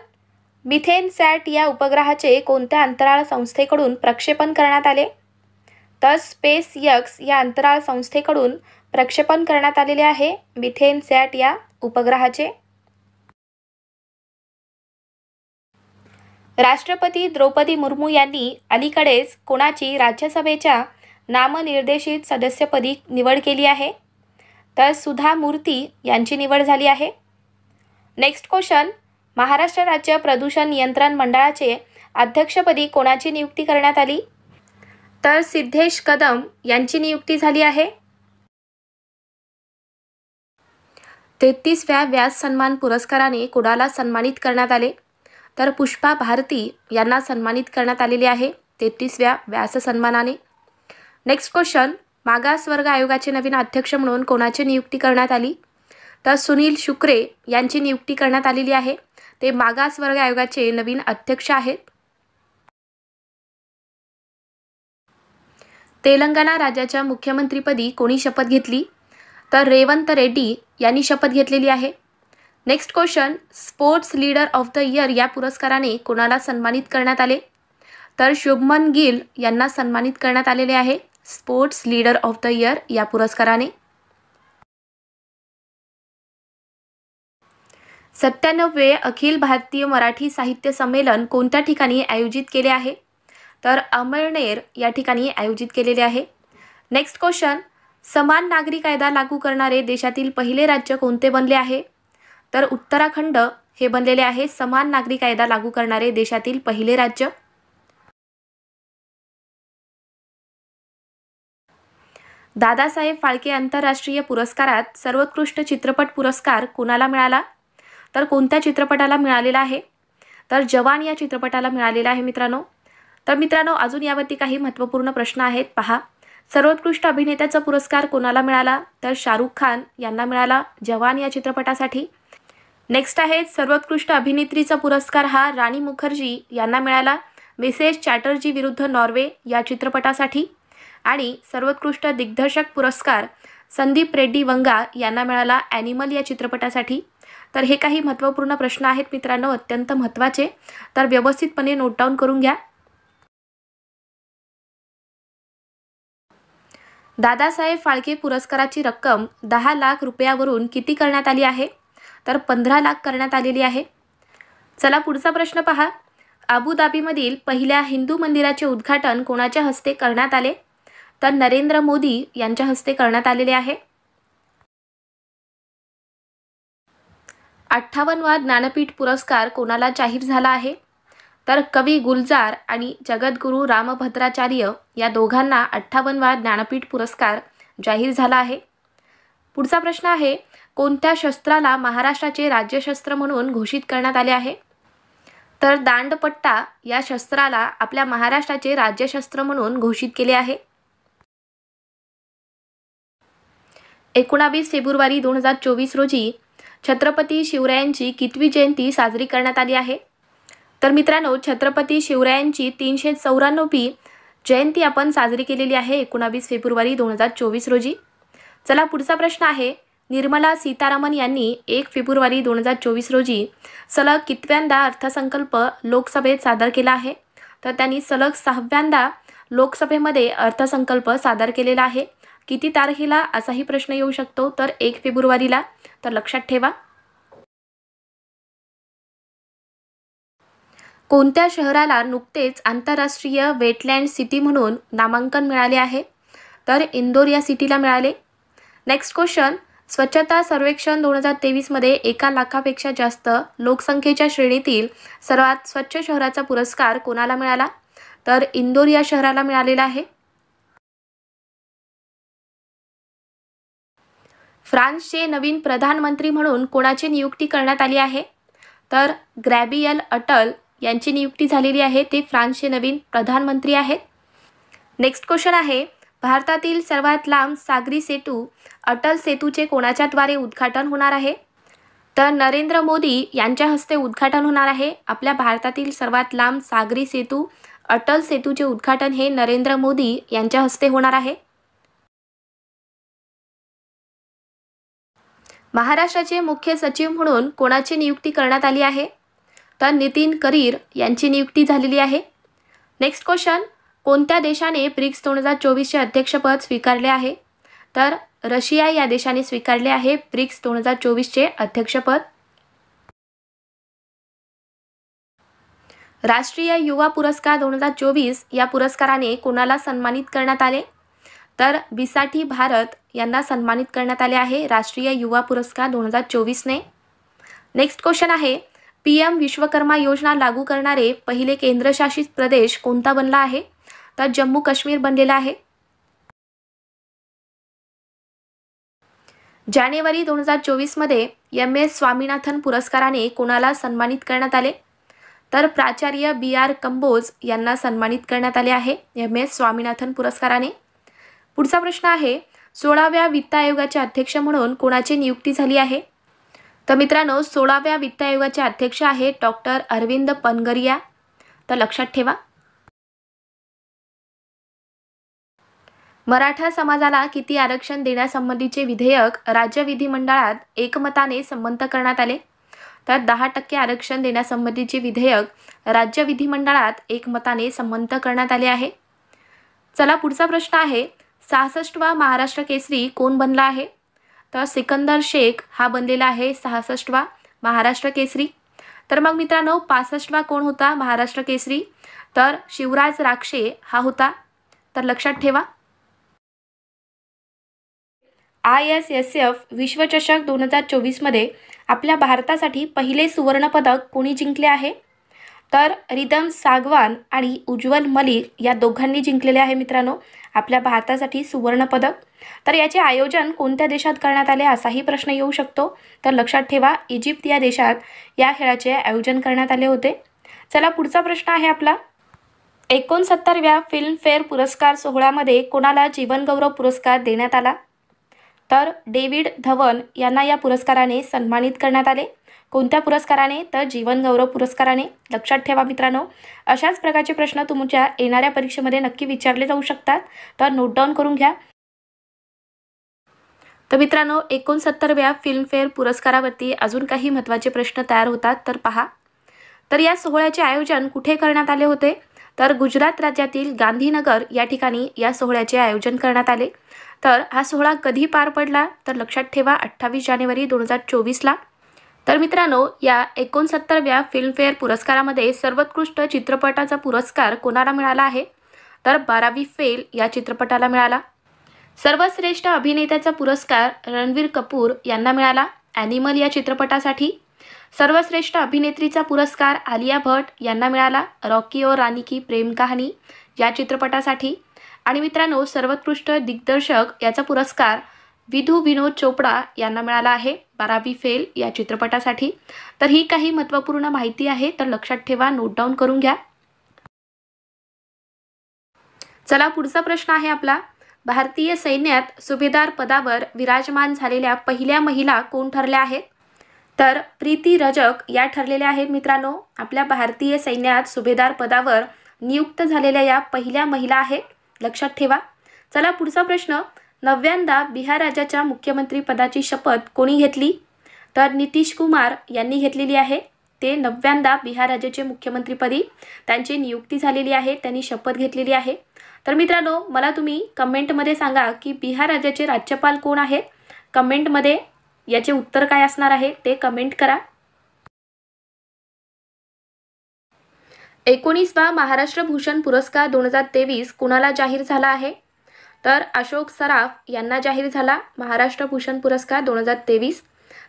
Speaker 1: मिथेन सॅट या उपग्रहाचे कोणत्या अंतराळ संस्थेकडून प्रक्षेपण करण्यात आले तर स्पेस यक्स या अंतराळ संस्थेकडून प्रक्षेपण करण्यात आलेले आहे मिथेन सॅट या उपग्रहाचे राष्ट्रपती द्रौपदी मुर्मू यांनी अलीकडेच कोणाची राज्यसभेच्या नामनिर्देशित सदस्यपदी निवड केली आहे तर सुधा मूर्ती यांची निवड झाली आहे नेक्स्ट क्वेश्चन महाराष्ट्र राज्य प्रदूषण नियंत्रण मंडळाचे अध्यक्षपदी कोणाची नियुक्ती करण्यात आली तर सिद्धेश कदम यांची नियुक्ती झाली आहे तेहतीसव्या व्यास सन्मान पुरस्काराने कुडाला सन्मानित करण्यात आले तर पुष्पा भारती यांना सन्मानित करण्यात आलेले आहे तेहतीसव्या व्यास सन्मानाने नेक्स्ट क्वेश्चन मागास वर्ग आयोगाचे नवीन अध्यक्ष म्हणून कोणाची नियुक्ती करण्यात आली तर सुनील शुक्रे यांची नियुक्ती करण्यात आलेली आहे ते मागास वर्ग आयोगाचे नवीन अध्यक्ष आहेत तेलंगणा राज्याच्या मुख्यमंत्रीपदी कोणी शपथ घेतली तर रेवंत रेड्डी यांनी शपथ घेतलेली आहे next question sports leader of the year या पुरस्काराने कोणाला सन्मानित करण्यात आले तर शुभमन गिल यांना सन्मानित करण्यात आलेले आहे sports leader of the year या पुरस्काराने सत्त्याण्णववे अखिल भारतीय मराठी साहित्य संमेलन कोणत्या ठिकाणी आयोजित केले आहे तर अमळनेर या ठिकाणी आयोजित केलेले आहे नेक्स्ट क्वेश्चन समान नागरी कायदा लागू करणारे देशातील पहिले राज्य कोणते बनले आहे तर उत्तराखंड हे बनलेले आहे समान नागरी कायदा लागू करणारे देशातील पहिले राज्य दादासाहेब फाळके आंतरराष्ट्रीय पुरस्कारात सर्वोत्कृष्ट चित्रपट पुरस्कार कोणाला मिळाला तर कोणत्या चित्रपटाला मिळालेला आहे तर जवान या चित्रपटाला मिळालेला आहे मित्रांनो तर मित्रांनो अजून यावरती काही महत्त्वपूर्ण प्रश्न आहेत पहा सर्वोत्कृष्ट अभिनेत्याचा पुरस्कार कोणाला मिळाला तर शाहरुख खान यांना मिळाला जवान या चित्रपटासाठी नेक्स्ट आहे सर्वोत्कृष्ट अभिनेत्रीचा पुरस्कार हा राणी मुखर्जी यांना मिळाला मिसेस चॅटर्जी विरुद्ध नॉर्वे या चित्रपटासाठी आणि सर्वोत्कृष्ट दिग्दर्शक पुरस्कार संदीप रेड्डी वंगा यांना मिळाला ॲनिमल या चित्रपटासाठी तर हे काही महत्त्वपूर्ण प्रश्न आहेत मित्रांनो अत्यंत महत्त्वाचे तर व्यवस्थितपणे नोट डाऊन करून घ्या दादासाहेब फाळके पुरस्काराची रक्कम दहा लाख रुपयावरून किती करण्यात आली आहे तर पंधरा लाख करण्यात आलेली आहे चला पुढचा प्रश्न पहा अबुधाबीमधील पहिल्या हिंदू मंदिराचे उद्घाटन कोणाच्या हस्ते करण्यात आले तर नरेंद्र मोदी यांच्या हस्ते करण्यात आलेले आहे अठ्ठावन्नवा ज्ञानपीठ पुरस्कार कोणाला जाहीर झाला आहे तर कवी गुलजार आणि जगद्गुरू रामभद्राचार्य या दोघांना अठ्ठावन्नवा ज्ञानपीठ पुरस्कार जाहीर झाला आहे पुढचा प्रश्न आहे कोणत्या शस्त्राला महाराष्ट्राचे राज्यशस्त्र म्हणून घोषित करण्यात आले आहे तर दांडपट्टा या शस्त्राला आपल्या महाराष्ट्राचे राज्यशस्त्र म्हणून घोषित केले आहे एकोणावीस फेब्रुवारी दोन हजार चोवीस रोजी छत्रपती शिवरायांची कितवी जयंती साजरी करण्यात आली आहे तर मित्रांनो छत्रपती शिवरायांची तीनशे चौऱ्याण्णवी जयंती आपण साजरी केलेली आहे एकोणावीस फेब्रुवारी दोन हजार चोवीस रोजी चला पुढचा प्रश्न आहे निर्मला सीतारामन यांनी एक फेब्रुवारी दोन हजार चोवीस रोजी सलग कितव्यांदा अर्थसंकल्प लोकसभेत सादर केला आहे तर त्यांनी सलग सहाव्यांदा लोकसभेमध्ये अर्थसंकल्प सादर केलेला आहे किती तारखेला असाही प्रश्न येऊ शकतो तर एक फेब्रुवारीला तर लक्षात ठेवा कोणत्या शहराला नुकतेच आंतरराष्ट्रीय वेटलँड सिटी म्हणून नामांकन मिळाले आहे तर इंदोर या सिटीला मिळाले नेक्स्ट क्वेश्चन स्वच्छता सर्वेक्षण दोन हजार तेवीसमध्ये एका लाखापेक्षा जास्त लोकसंख्येच्या श्रेणीतील सर्वात स्वच्छ शहराचा पुरस्कार कोणाला मिळाला तर इंदोर या शहराला मिळालेला आहे फ्रान्सचे नवीन प्रधानमंत्री म्हणून कोणाची नियुक्ती करण्यात आली आहे तर ग्रॅबियल अटल यांची नियुक्ती झालेली आहे ते फ्रान्सचे नवीन प्रधानमंत्री आहेत नेक्स्ट क्वेश्चन आहे भारतातील सर्वात लांब सागरी सेतू अटल सेतूचे कोणाच्याद्वारे उद्घाटन होणार आहे तर नरेंद्र मोदी यांच्या हस्ते उद्घाटन होणार आहे आपल्या भारतातील सर्वात लांब सागरी सेतू अटल सेतूचे उद्घाटन हे नरेंद्र मोदी यांच्या हस्ते होणार आहे महाराष्ट्राचे मुख्य सचिव म्हणून कोणाची नियुक्ती करण्यात आली आहे तर नितीन करीर यांची नियुक्ती झालेली आहे नेक्स्ट क्वेश्चन कोणत्या देशाने ब्रिक्स दोन हजार चोवीसचे अध्यक्षपद स्वीकारले आहे तर रशिया या देशाने स्वीकारले आहे ब्रिक्स दोन हजार चोवीसचे अध्यक्षपद राष्ट्रीय युवा पुरस्कार दोन हजार चोवीस या पुरस्काराने कोणाला सन्मानित करण्यात आले तर बिसाठी भारत यांना सन्मानित करण्यात आले आहे राष्ट्रीय युवा पुरस्कार दोन हजार चोवीसने नेक्स्ट क्वेश्चन आहे पीएम विश्वकर्मा योजना लागू करणारे पहिले केंद्रशासित प्रदेश कोणता बनला आहे तर जम्मू काश्मीर बनलेला आहे जानेवारी दोन हजार चोवीसमध्ये एम एस स्वामीनाथन पुरस्काराने कोणाला सन्मानित करण्यात आले तर प्राचार्य बी आर कंबोज यांना सन्मानित करण्यात आले आहे एम एस स्वामीनाथन पुरस्काराने पुढचा प्रश्न आहे सोळाव्या वित्त आयोगाचे अध्यक्ष म्हणून कोणाची नियुक्ती झाली आहे तर मित्रांनो सोळाव्या वित्त आयोगाचे अध्यक्ष आहेत डॉक्टर अरविंद पनगरिया तर लक्षात ठेवा मराठा समाजाला किती आरक्षण देण्यासंबंधीचे विधेयक राज्य विधिमंडळात एकमताने संमत करण्यात आले तर दहा टक्के आरक्षण देण्यासंबंधीचे विधेयक राज्य विधिमंडळात एकमताने संमत करण्यात आले आहे चला पुढचा प्रश्न आहे सहासष्टवा महाराष्ट्र केसरी कोण बनला आहे तर सिकंदर शेख हा बनलेला आहे सहासष्टवा महाराष्ट्र केसरी तर मग मित्रांनो पासष्टवा कोण होता महाराष्ट्र केसरी तर शिवराज राक्षे हा होता तर लक्षात ठेवा आय एस एस एफ विश्वचषक दोन हजार चोवीसमध्ये आपल्या भारतासाठी पहिले सुवर्णपदक कोणी जिंकले आहे तर रिदम सागवान आणि उज्ज्वल मलिक या दोघांनी जिंकलेले आहे मित्रांनो आपल्या भारतासाठी सुवर्णपदक तर याचे आयोजन कोणत्या देशात करण्यात आले असाही प्रश्न येऊ शकतो तर लक्षात ठेवा इजिप्त या देशात या खेळाचे आयोजन करण्यात आले होते चला पुढचा प्रश्न आहे आपला एकोणसत्तरव्या फिल्मफेअर पुरस्कार सोहळ्यामध्ये कोणाला जीवनगौरव पुरस्कार देण्यात आला तर डेव्हिड धवन यांना या पुरस्काराने सन्मानित करण्यात आले कोणत्या पुरस्काराने तर जीवनगौरव पुरस्काराने लक्षात ठेवा मित्रांनो अशाच प्रकारचे प्रश्न तुमच्या येणाऱ्या परीक्षेमध्ये नक्की विचारले जाऊ शकतात तर नोट डाऊन करून घ्या तर मित्रांनो एकोणसत्तरव्या फिल्मफेअर पुरस्कारावरती अजून काही महत्त्वाचे प्रश्न तयार होतात तर पहा तर या सोहळ्याचे आयोजन कुठे करण्यात आले होते तर गुजरात राज्यातील गांधीनगर या ठिकाणी या सोहळ्याचे आयोजन करण्यात आले तर हा सोहळा कधी पार पडला तर लक्षात ठेवा अठ्ठावीस जानेवारी दोन हजार चोवीसला तर मित्रांनो या एकोणसत्तरव्या फिल्मफेअर पुरस्कारामध्ये सर्वोत्कृष्ट चित्रपटाचा पुरस्कार कोणाला मिळाला आहे तर बारावी फेल या चित्रपटाला मिळाला सर्वश्रेष्ठ अभिनेत्याचा पुरस्कार रणवीर कपूर यांना मिळाला ॲनिमल या चित्रपटासाठी सर्वश्रेष्ठ अभिनेत्रीचा पुरस्कार आलिया भट यांना मिळाला रॉकी ओ रानी की प्रेम कहाणी या चित्रपटासाठी आणि मित्रांनो सर्वोत्कृष्ट दिग्दर्शक याचा पुरस्कार विधू विनोद चोपडा यांना मिळाला आहे बारावी फेल या चित्रपटासाठी तर ही काही महत्त्वपूर्ण माहिती आहे तर लक्षात ठेवा नोट डाऊन करून घ्या चला पुढचा प्रश्न आहे आपला भारतीय सैन्यात सुभेदार पदावर विराजमान झालेल्या पहिल्या महिला कोण ठरल्या आहेत तर प्रीती रजक या ठरलेल्या आहेत मित्रांनो आपल्या भारतीय सैन्यात सुभेदार पदावर नियुक्त झालेल्या या पहिल्या महिला आहेत लक्षात ठेवा चला पुढचा प्रश्न नव्यांदा बिहार राज्याच्या मुख्यमंत्रीपदाची शपथ कोणी घेतली तर नितीश कुमार यांनी घेतलेली आहे ते नव्यांदा बिहार राज्याचे मुख्यमंत्रीपदी त्यांची नियुक्ती झालेली आहे त्यांनी शपथ घेतलेली आहे तर मित्रांनो मला तुम्ही कमेंटमध्ये सांगा की बिहार राज्याचे राज्यपाल कोण आहेत कमेंटमध्ये याचे उत्तर काय असणार आहे ते कमेंट करा एकोणीसवा महाराष्ट्र भूषण पुरस्कार दोन हजार तेवीस कुणाला जाहीर झाला आहे तर अशोक सराफ यांना जाहीर झाला महाराष्ट्र भूषण पुरस्कार दोन हजार तेवीस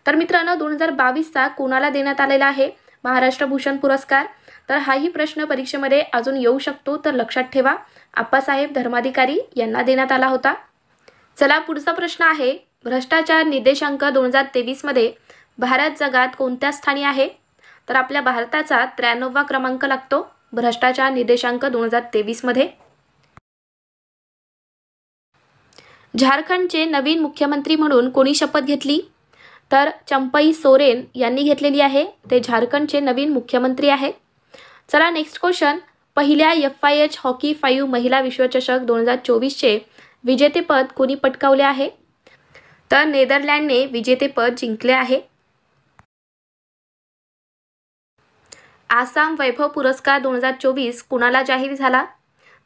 Speaker 1: तर मित्रांनो दोन हजार बावीसचा कोणाला देण्यात आलेला आहे महाराष्ट्र भूषण पुरस्कार तर हाही प्रश्न परीक्षेमध्ये अजून येऊ शकतो तर लक्षात ठेवा आप्पासाहेब धर्माधिकारी यांना देण्यात आला होता चला पुढचा प्रश्न आहे भ्रष्टाचार निर्देशांक दोन हजार तेवीसमध्ये भारत जगात कोणत्या स्थानी आहे तर आपल्या भारताचा त्र्याण्णववा क्रमांक लागतो भ्रष्टाचार निर्देशांक दोन हजार तेवीसमध्ये झारखंडचे नवीन मुख्यमंत्री म्हणून कोणी शपथ घेतली तर चंपई सोरेन यांनी घेतलेली आहे ते झारखंडचे नवीन मुख्यमंत्री आहे चला नेक्स्ट क्वेश्चन पहिल्या F I H hockey five महिला विश्वचषक दोन हजार चोवीसचे विजेतेपद कोणी पटकावले आहे तर नेदरलँडने विजेतेपद जिंकले आहे आसाम वैभव पुरस्कार दोन हजार चोवीस कुणाला जाहीर झाला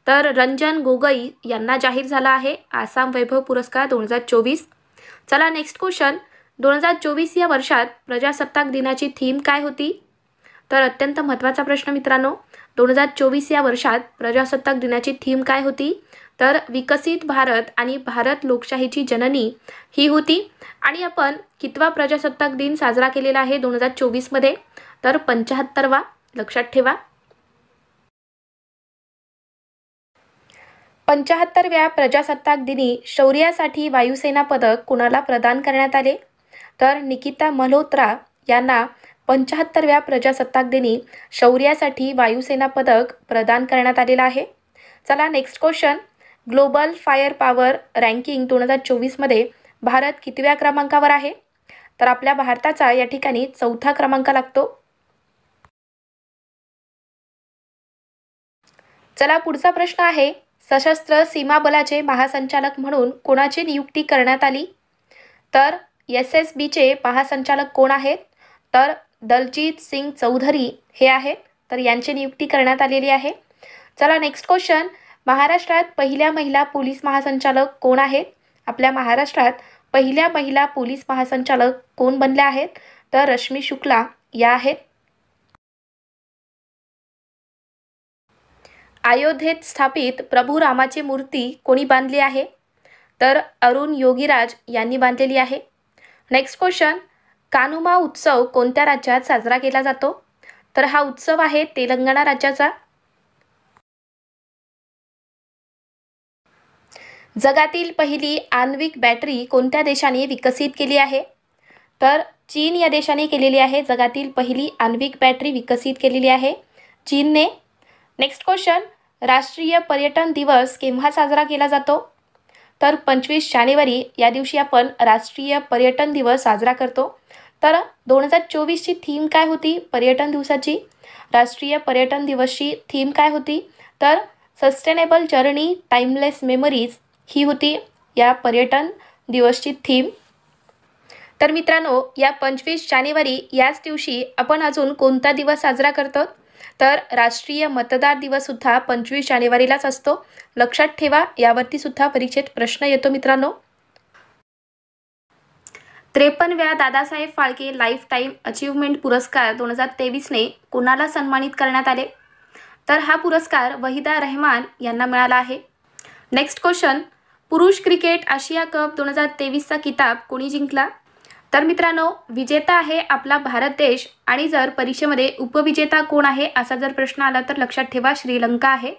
Speaker 1: तर रंजन गोगई यांना जाहीर झाला आहे आसाम वैभव पुरस्कार दोन हजार चोवीस चला नेक्स्ट क्वेश्चन दोन हजार चोवीस या वर्षात प्रजासत्ताक दिनाची थीम काय होती तर अत्यंत महत्त्वाचा प्रश्न मित्रांनो दोन हजार चोवीस या वर्षात प्रजासत्ताक दिनाची थीम काय होती तर विकसित भारत आणि भारत लोकशाहीची जननी ही होती आणि आपण कितवा प्रजासत्ताक दिन साजरा केलेला आहे दोन हजार चोवीसमध्ये तर पंच्याहत्तरवा लक्षात ठेवा पंचाहत्तरव्या प्रजासत्ताक दिनी शौर्यासाठी वायुसेना पदक कुणाला प्रदान करण्यात आले तर निकिता मल्होत्रा यांना पंचाहत्तरव्या प्रजासत्ताक दिनी शौर्यासाठी वायुसेना पदक प्रदान करण्यात आलेलं आहे चला next question global fire power ranking दोन हजार चोवीसमध्ये भारत कितव्या क्रमांकावर आहे तर आपल्या भारताचा या ठिकाणी चौथा क्रमांक लागतो चला पुढचा प्रश्न आहे सशस्त्र सीमा बलाचे महासंचालक म्हणून कोणाची नियुक्ती करण्यात आली तर एस एस बीचे महासंचालक कोण आहेत तर दलजीत सिंग चौधरी हे आहेत तर यांची नियुक्ती करण्यात आलेली आहे चला नेक्स्ट क्वेश्चन महाराष्ट्रात पहिल्या महिला पोलीस महासंचालक कोण आहेत आपल्या महाराष्ट्रात पहिल्या महिला पोलीस महासंचालक कोण बनल्या आहेत तर रश्मी शुक्ला या आहेत अयोध्येत स्थापित प्रभू रामाची मूर्ती कोणी बांधली आहे तर अरुण योगीराज यांनी बांधलेली आहे नेक्स्ट क्वेश्चन कानुमा उत्सव कोणत्या राज्यात साजरा केला जातो तर हा उत्सव आहे तेलंगणा राज्याचा जगातील पहिली आण्विक बॅटरी कोणत्या देशाने विकसित केली आहे तर चीन या देशाने केलेली आहे जगातील पहिली आण्विक बॅटरी विकसित केलेली आहे चीनने नेक्स्ट क्वेश्चन राष्ट्रीय पर्यटन दिवस केव्हा साजरा केला जातो तर पंचवीस जानेवारी या दिवशी आपण राष्ट्रीय पर्यटन दिवस साजरा करतो तर दोन हजार चोवीसची थीम काय होती पर्यटन दिवसाची राष्ट्रीय पर्यटन दिवसची थीम काय होती तर सस्टेनेबल जर्नी टाईमलेस मेमरीज ही होती या पर्यटन दिवसची थीम तर मित्रांनो या पंचवीस जानेवारी याच दिवशी आपण अजून कोणता दिवस साजरा करतो तर राष्ट्रीय मतदार दिवससुद्धा पंचवीस जानेवारीलाच असतो लक्षात ठेवा यावरतीसुद्धा परीक्षेत प्रश्न येतो मित्रांनो त्रेपन्नव्या Dadasaheb Phalke lifetime achievement पुरस्कार दोन हजार तेवीसने कोणाला सन्मानित करण्यात आले तर हा पुरस्कार वहिदा रहमान यांना मिळाला आहे नेक्स्ट क्वेश्चन पुरुष क्रिकेट आशिया कप दोन हजार तेवीसचा किताब कोणी जिंकला तर मित्रांनो विजेता आहे आपला भारत देश आणि जर परीक्षेमध्ये उपविजेता कोण आहे असा जर प्रश्न आला तर लक्षात ठेवा श्रीलंका आहे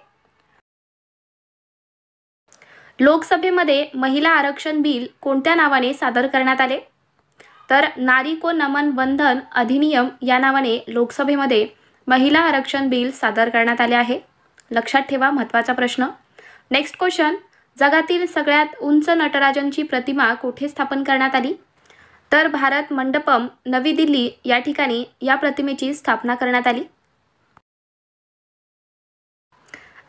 Speaker 1: लोकसभेमध्ये महिला आरक्षण बिल कोणत्या नावाने सादर करण्यात आले तर नारी को नमन बंधन अधिनियम या नावाने लोकसभेमध्ये महिला आरक्षण बिल सादर करण्यात आले आहे लक्षात ठेवा महत्त्वाचा प्रश्न नेक्स्ट क्वेश्चन जगातील सगळ्यात उंच नटराजांची प्रतिमा कुठे स्थापन करण्यात आली तर भारत मंडपम नवी दिल्ली या ठिकाणी या प्रतिमेची स्थापना करण्यात आली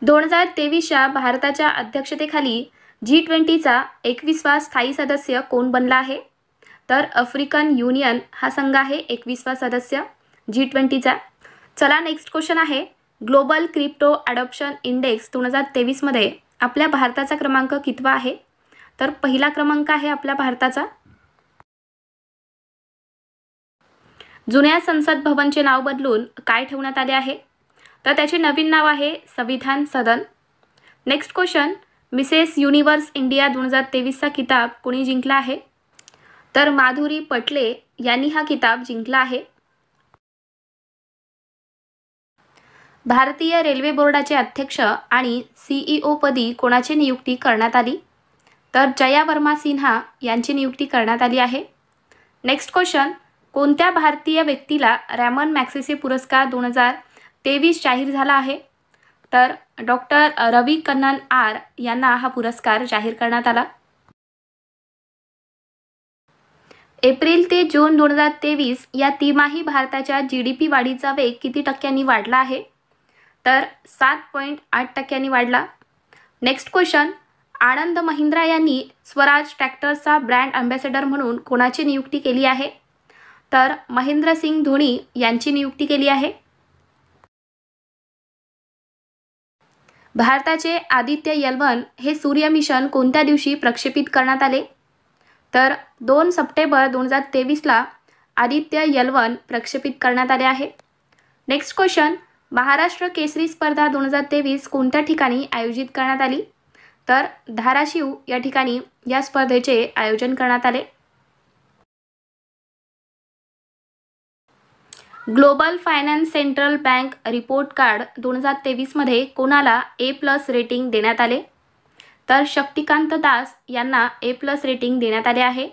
Speaker 1: दोन हजार तेवीसच्या भारताच्या अध्यक्षतेखाली जी ट्वेंटीचा एकवीसवा स्थायी सदस्य कोण बनला आहे तर आफ्रिकन युनियन हा संघ आहे एकवीसवा सदस्य जी ट्वेंटीचा चला नेक्स्ट क्वेश्चन आहे ग्लोबल क्रिप्टो ॲडॉप्शन इंडेक्स दोन हजार तेवीसमध्ये आपल्या भारताचा क्रमांक कितवा आहे तर पहिला क्रमांक आहे आपल्या भारताचा जुन्या संसद भवनचे नाव बदलून काय ठेवण्यात आले आहे तर त्याचे नवीन नाव आहे Samvidhan Sadan next question Mrs Universe India दोन हजार तेवीसचा किताब कोणी जिंकला आहे तर माधुरी पटले यांनी हा किताब जिंकला आहे भारतीय रेल्वे बोर्डाचे अध्यक्ष आणि सीईओ e पदी कोणाची नियुक्ती करण्यात आली तर जया वर्मा सिन्हा यांची नियुक्ती करण्यात आली आहे नेक्स्ट क्वेश्चन कोणत्या भारतीय व्यक्तीला रॅमन मॅक्सेसे पुरस्कार दोन हजार तेवीस जाहीर झाला आहे तर डॉक्टर रवी कन्नन आर यांना हा पुरस्कार जाहीर करण्यात आला एप्रिल ते जून दोन हजार तेवीस या तिमाही भारताच्या जी डी पी वाढीचा वेग किती टक्क्यांनी वाढला आहे तर सात पॉईंट आठ टक्क्यांनी वाढला नेक्स्ट क्वेश्चन आनंद महिंद्रा यांनी स्वराज ट्रॅक्टरचा ब्रँड अँबॅसेडर म्हणून कोणाची नियुक्ती केली आहे तर महेंद्रसिंग धोनी यांची नियुक्ती केली आहे भारताचे आदित्य यलवन हे सूर्य मिशन कोणत्या दिवशी प्रक्षेपित करण्यात आले तर दोन सप्टेंबर दोन हजार तेवीसला आदित्य यलवन प्रक्षेपित करण्यात आले आहे नेक्स्ट क्वेश्चन महाराष्ट्र केसरी स्पर्धा दोन हजार तेवीस कोणत्या ठिकाणी आयोजित करण्यात आली तर धाराशिव या ठिकाणी या स्पर्धेचे आयोजन करण्यात आले global finance central bank report card दोन हजार तेवीसमध्ये कोणाला ए प्लस रेटिंग देण्यात आले तर शक्तिकांत दास यांना ए प्लस रेटिंग देण्यात आले आहे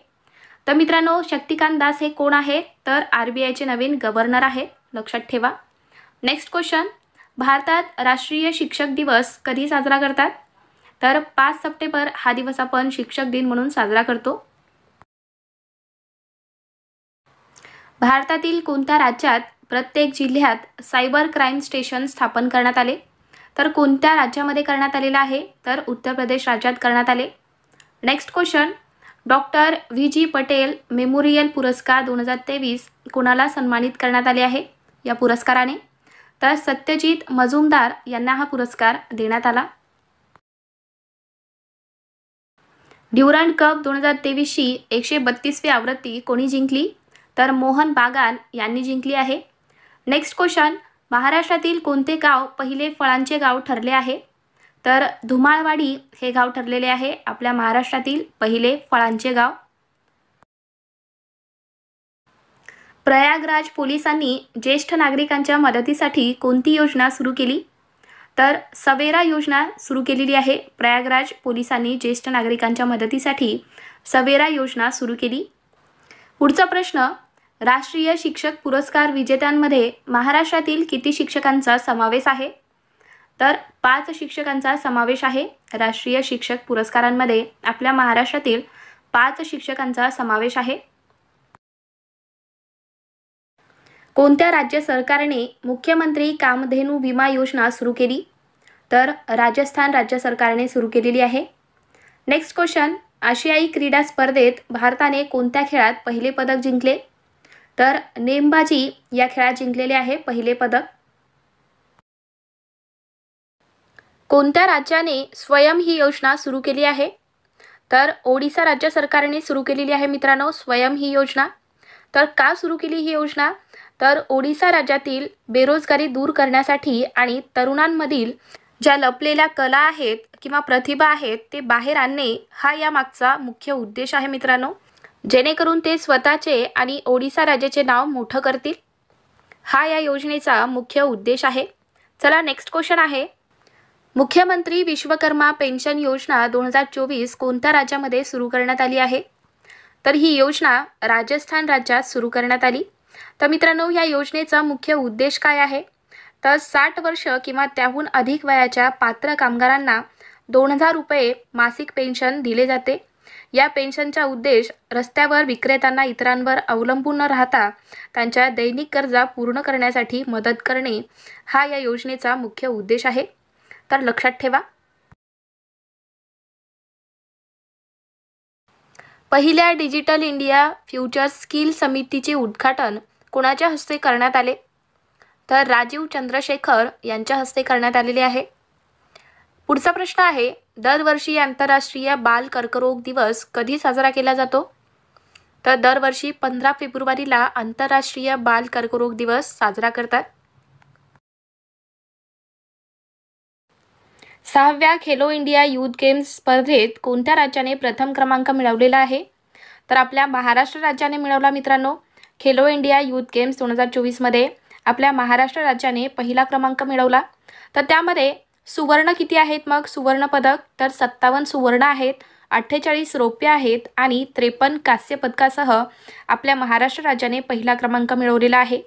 Speaker 1: तर मित्रांनो शक्तिकांत दास हे कोण आहे तर आर बी आयचे नवीन गव्हर्नर आहेत लक्षात ठेवा नेक्स्ट क्वेश्चन भारतात राष्ट्रीय शिक्षक दिवस कधी साजरा करतात तर पाच सप्टेंबर हा दिवस आपण शिक्षक दिन म्हणून साजरा करतो भारतातील कोणत्या राज्यात प्रत्येक जिल्ह्यात सायबर क्राईम स्टेशन स्थापन करण्यात आले तर कोणत्या राज्यामध्ये करण्यात आलेलं आहे तर उत्तर प्रदेश राज्यात करण्यात आले next question doctor V G Patel memorial पुरस्कार दोन हजार तेवीस कोणाला सन्मानित करण्यात आले आहे या पुरस्काराने तर सत्यजित मजुमदार यांना हा पुरस्कार देण्यात आला ड्युरांड कप दोन हजार तेवीसची एकशे बत्तीसवी आवृत्ती कोणी जिंकली तर मोहन बागान यांनी जिंकली आहे नेक्स्ट क्वेश्चन महाराष्ट्रातील कोणते गाव पहिले फळांचे गाव ठरले आहे तर धुमाळवाडी हे गाव ठरलेले आहे आपल्या महाराष्ट्रातील पहिले फळांचे गाव प्रयागराज पोलिसांनी ज्येष्ठ नागरिकांच्या मदतीसाठी कोणती योजना सुरू केली तर सवेरा योजना सुरू केलेली आहे प्रयागराज पोलिसांनी ज्येष्ठ नागरिकांच्या मदतीसाठी सवेरा योजना सुरू केली पुढचा प्रश्न राष्ट्रीय शिक्षक पुरस्कार विजेत्यांमध्ये महाराष्ट्रातील किती शिक्षकांचा समावेश आहे तर पाच शिक्षकांचा समावेश आहे राष्ट्रीय शिक्षक पुरस्कारांमध्ये आपल्या महाराष्ट्रातील पाच शिक्षकांचा समावेश आहे कोणत्या राज्य सरकारने मुख्यमंत्री कामधेनू विमा योजना सुरू केली तर राजस्थान राज्य सरकारने सुरू केलेली आहे नेक्स्ट क्वेश्चन आशियाई क्रीडा स्पर्धेत भारताने कोणत्या खेळात पहिले पदक जिंकले तर नेमबाजी या खेळात जिंकलेले आहे पहिले पदक कोणत्या राज्याने स्वयं ही योजना सुरू केली आहे तर ओडिसा राज्य सरकारने सुरू केलेली आहे मित्रांनो स्वयं ही योजना तर का सुरू केली ही योजना तर ओडिसा राज्यातील बेरोजगारी दूर करण्यासाठी आणि तरुणांमधील ज्या लपलेल्या कला आहेत किंवा प्रतिभा आहेत ते बाहेर आणणे हा यामागचा मुख्य उद्देश आहे मित्रांनो जेणेकरून ते स्वतःचे आणि ओडिसा राज्याचे नाव मोठं करतील हा या योजनेचा मुख्य उद्देश आहे चला नेक्स्ट क्वेश्चन आहे मुख्यमंत्री विश्वकर्मा पेन्शन योजना दोन हजार चोवीस कोणत्या राज्यामध्ये सुरू करण्यात आली आहे तर ही योजना राजस्थान राज्यात सुरू करण्यात आली तर मित्रांनो या योजनेचा मुख्य उद्देश काय आहे तर साठ वर्ष किंवा त्याहून अधिक वयाच्या पात्र कामगारांना दोन हजार रुपये मासिक पेन्शन दिले जाते या पेन्शनचा उद्देश रस्त्यावर विक्रेत्यांना इतरांवर अवलंबून न राहता त्यांच्या दैनिक कर्जा पूर्ण करण्यासाठी मदत करणे हा या योजनेचा मुख्य उद्देश आहे तर लक्षात ठेवा पहिल्या डिजिटल इंडिया फ्युचर स्किल समितीचे उद्घाटन कोणाच्या हस्ते करण्यात आले तर राजीव चंद्रशेखर यांच्या हस्ते करण्यात आलेले आहे पुढचा प्रश्न आहे दरवर्षी आंतरराष्ट्रीय बाल कर्करोग दिवस कधी साजरा केला जातो तर दरवर्षी पंधरा फेब्रुवारीला आंतरराष्ट्रीय बाल कर्करोग दिवस साजरा करतात सहाव्या खेलो इंडिया यूथ गेम्स स्पर्धेत कोणत्या राज्याने प्रथम क्रमांक मिळवलेला आहे तर आपल्या महाराष्ट्र राज्याने मिळवला मित्रांनो खेलो इंडिया यूथ गेम्स दोन हजार चोवीसमध्ये आपल्या महाराष्ट्र राज्याने पहिला क्रमांक मिळवला तर त्यामध्ये सुवर्ण किती आहेत मग सुवर्णपदक तर सत्तावन्न सुवर्ण आहेत अठ्ठेचाळीस रौप्य आहेत आणि त्रेपन्न कास्य पदकासह आपल्या महाराष्ट्र राज्याने पहिला क्रमांक मिळवलेला आहे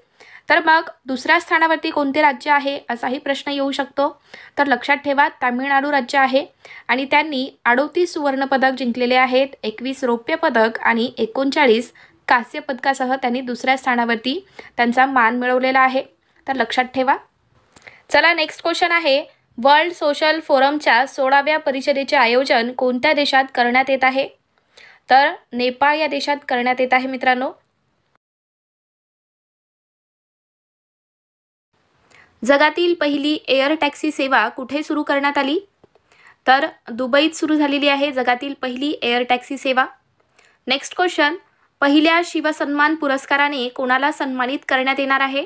Speaker 1: तर मग दुसऱ्या स्थानावरती कोणते राज्य आहे असाही प्रश्न येऊ शकतो तर लक्षात ठेवा तामिळनाडू राज्य आहे आणि त्यांनी अडोतीस सुवर्णपदक जिंकलेले आहेत एकवीस रौप्य पदक आणि एकोणचाळीस कास्य पदकासह त्यांनी दुसऱ्या स्थानावरती त्यांचा मान मिळवलेला आहे तर लक्षात ठेवा चला नेक्स्ट क्वेश्चन आहे वर्ल्ड सोशल फोरमच्या सोळाव्या परिषदेचे आयोजन कोणत्या देशात करण्यात येत आहे तर नेपाळ या देशात करण्यात येत आहे मित्रांनो जगातील पहिली एअर टॅक्सी सेवा कुठे सुरू करण्यात आली तर दुबईत सुरू झालेली आहे जगातील पहिली एअर टॅक्सी सेवा नेक्स्ट क्वेश्चन पहिल्या शिवसन्मान पुरस्काराने कोणाला सन्मानित करण्यात येणार आहे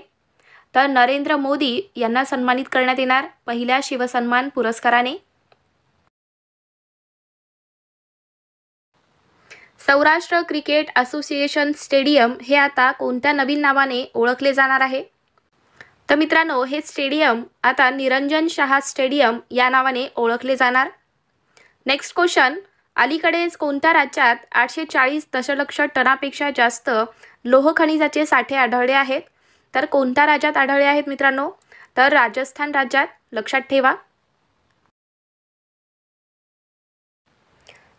Speaker 1: तर नरेंद्र मोदी यांना सन्मानित करण्यात येणार पहिल्या शिवसन्मान पुरस्काराने सौराष्ट्र क्रिकेट असोसिएशन स्टेडियम हे आता कोणत्या नवीन नावाने ओळखले जाणार आहे तर मित्रांनो हे स्टेडियम आता निरंजन शहा स्टेडियम या नावाने ओळखले जाणार नेक्स्ट क्वेश्चन अलीकडेच कोणत्या राज्यात आठशे चाळीस दशलक्ष टनापेक्षा जास्त लोहखनिजाचे साठे आढळले आहेत तर कोणत्या राज्यात आढळले आहेत मित्रांनो तर राजस्थान राज्यात लक्षात ठेवा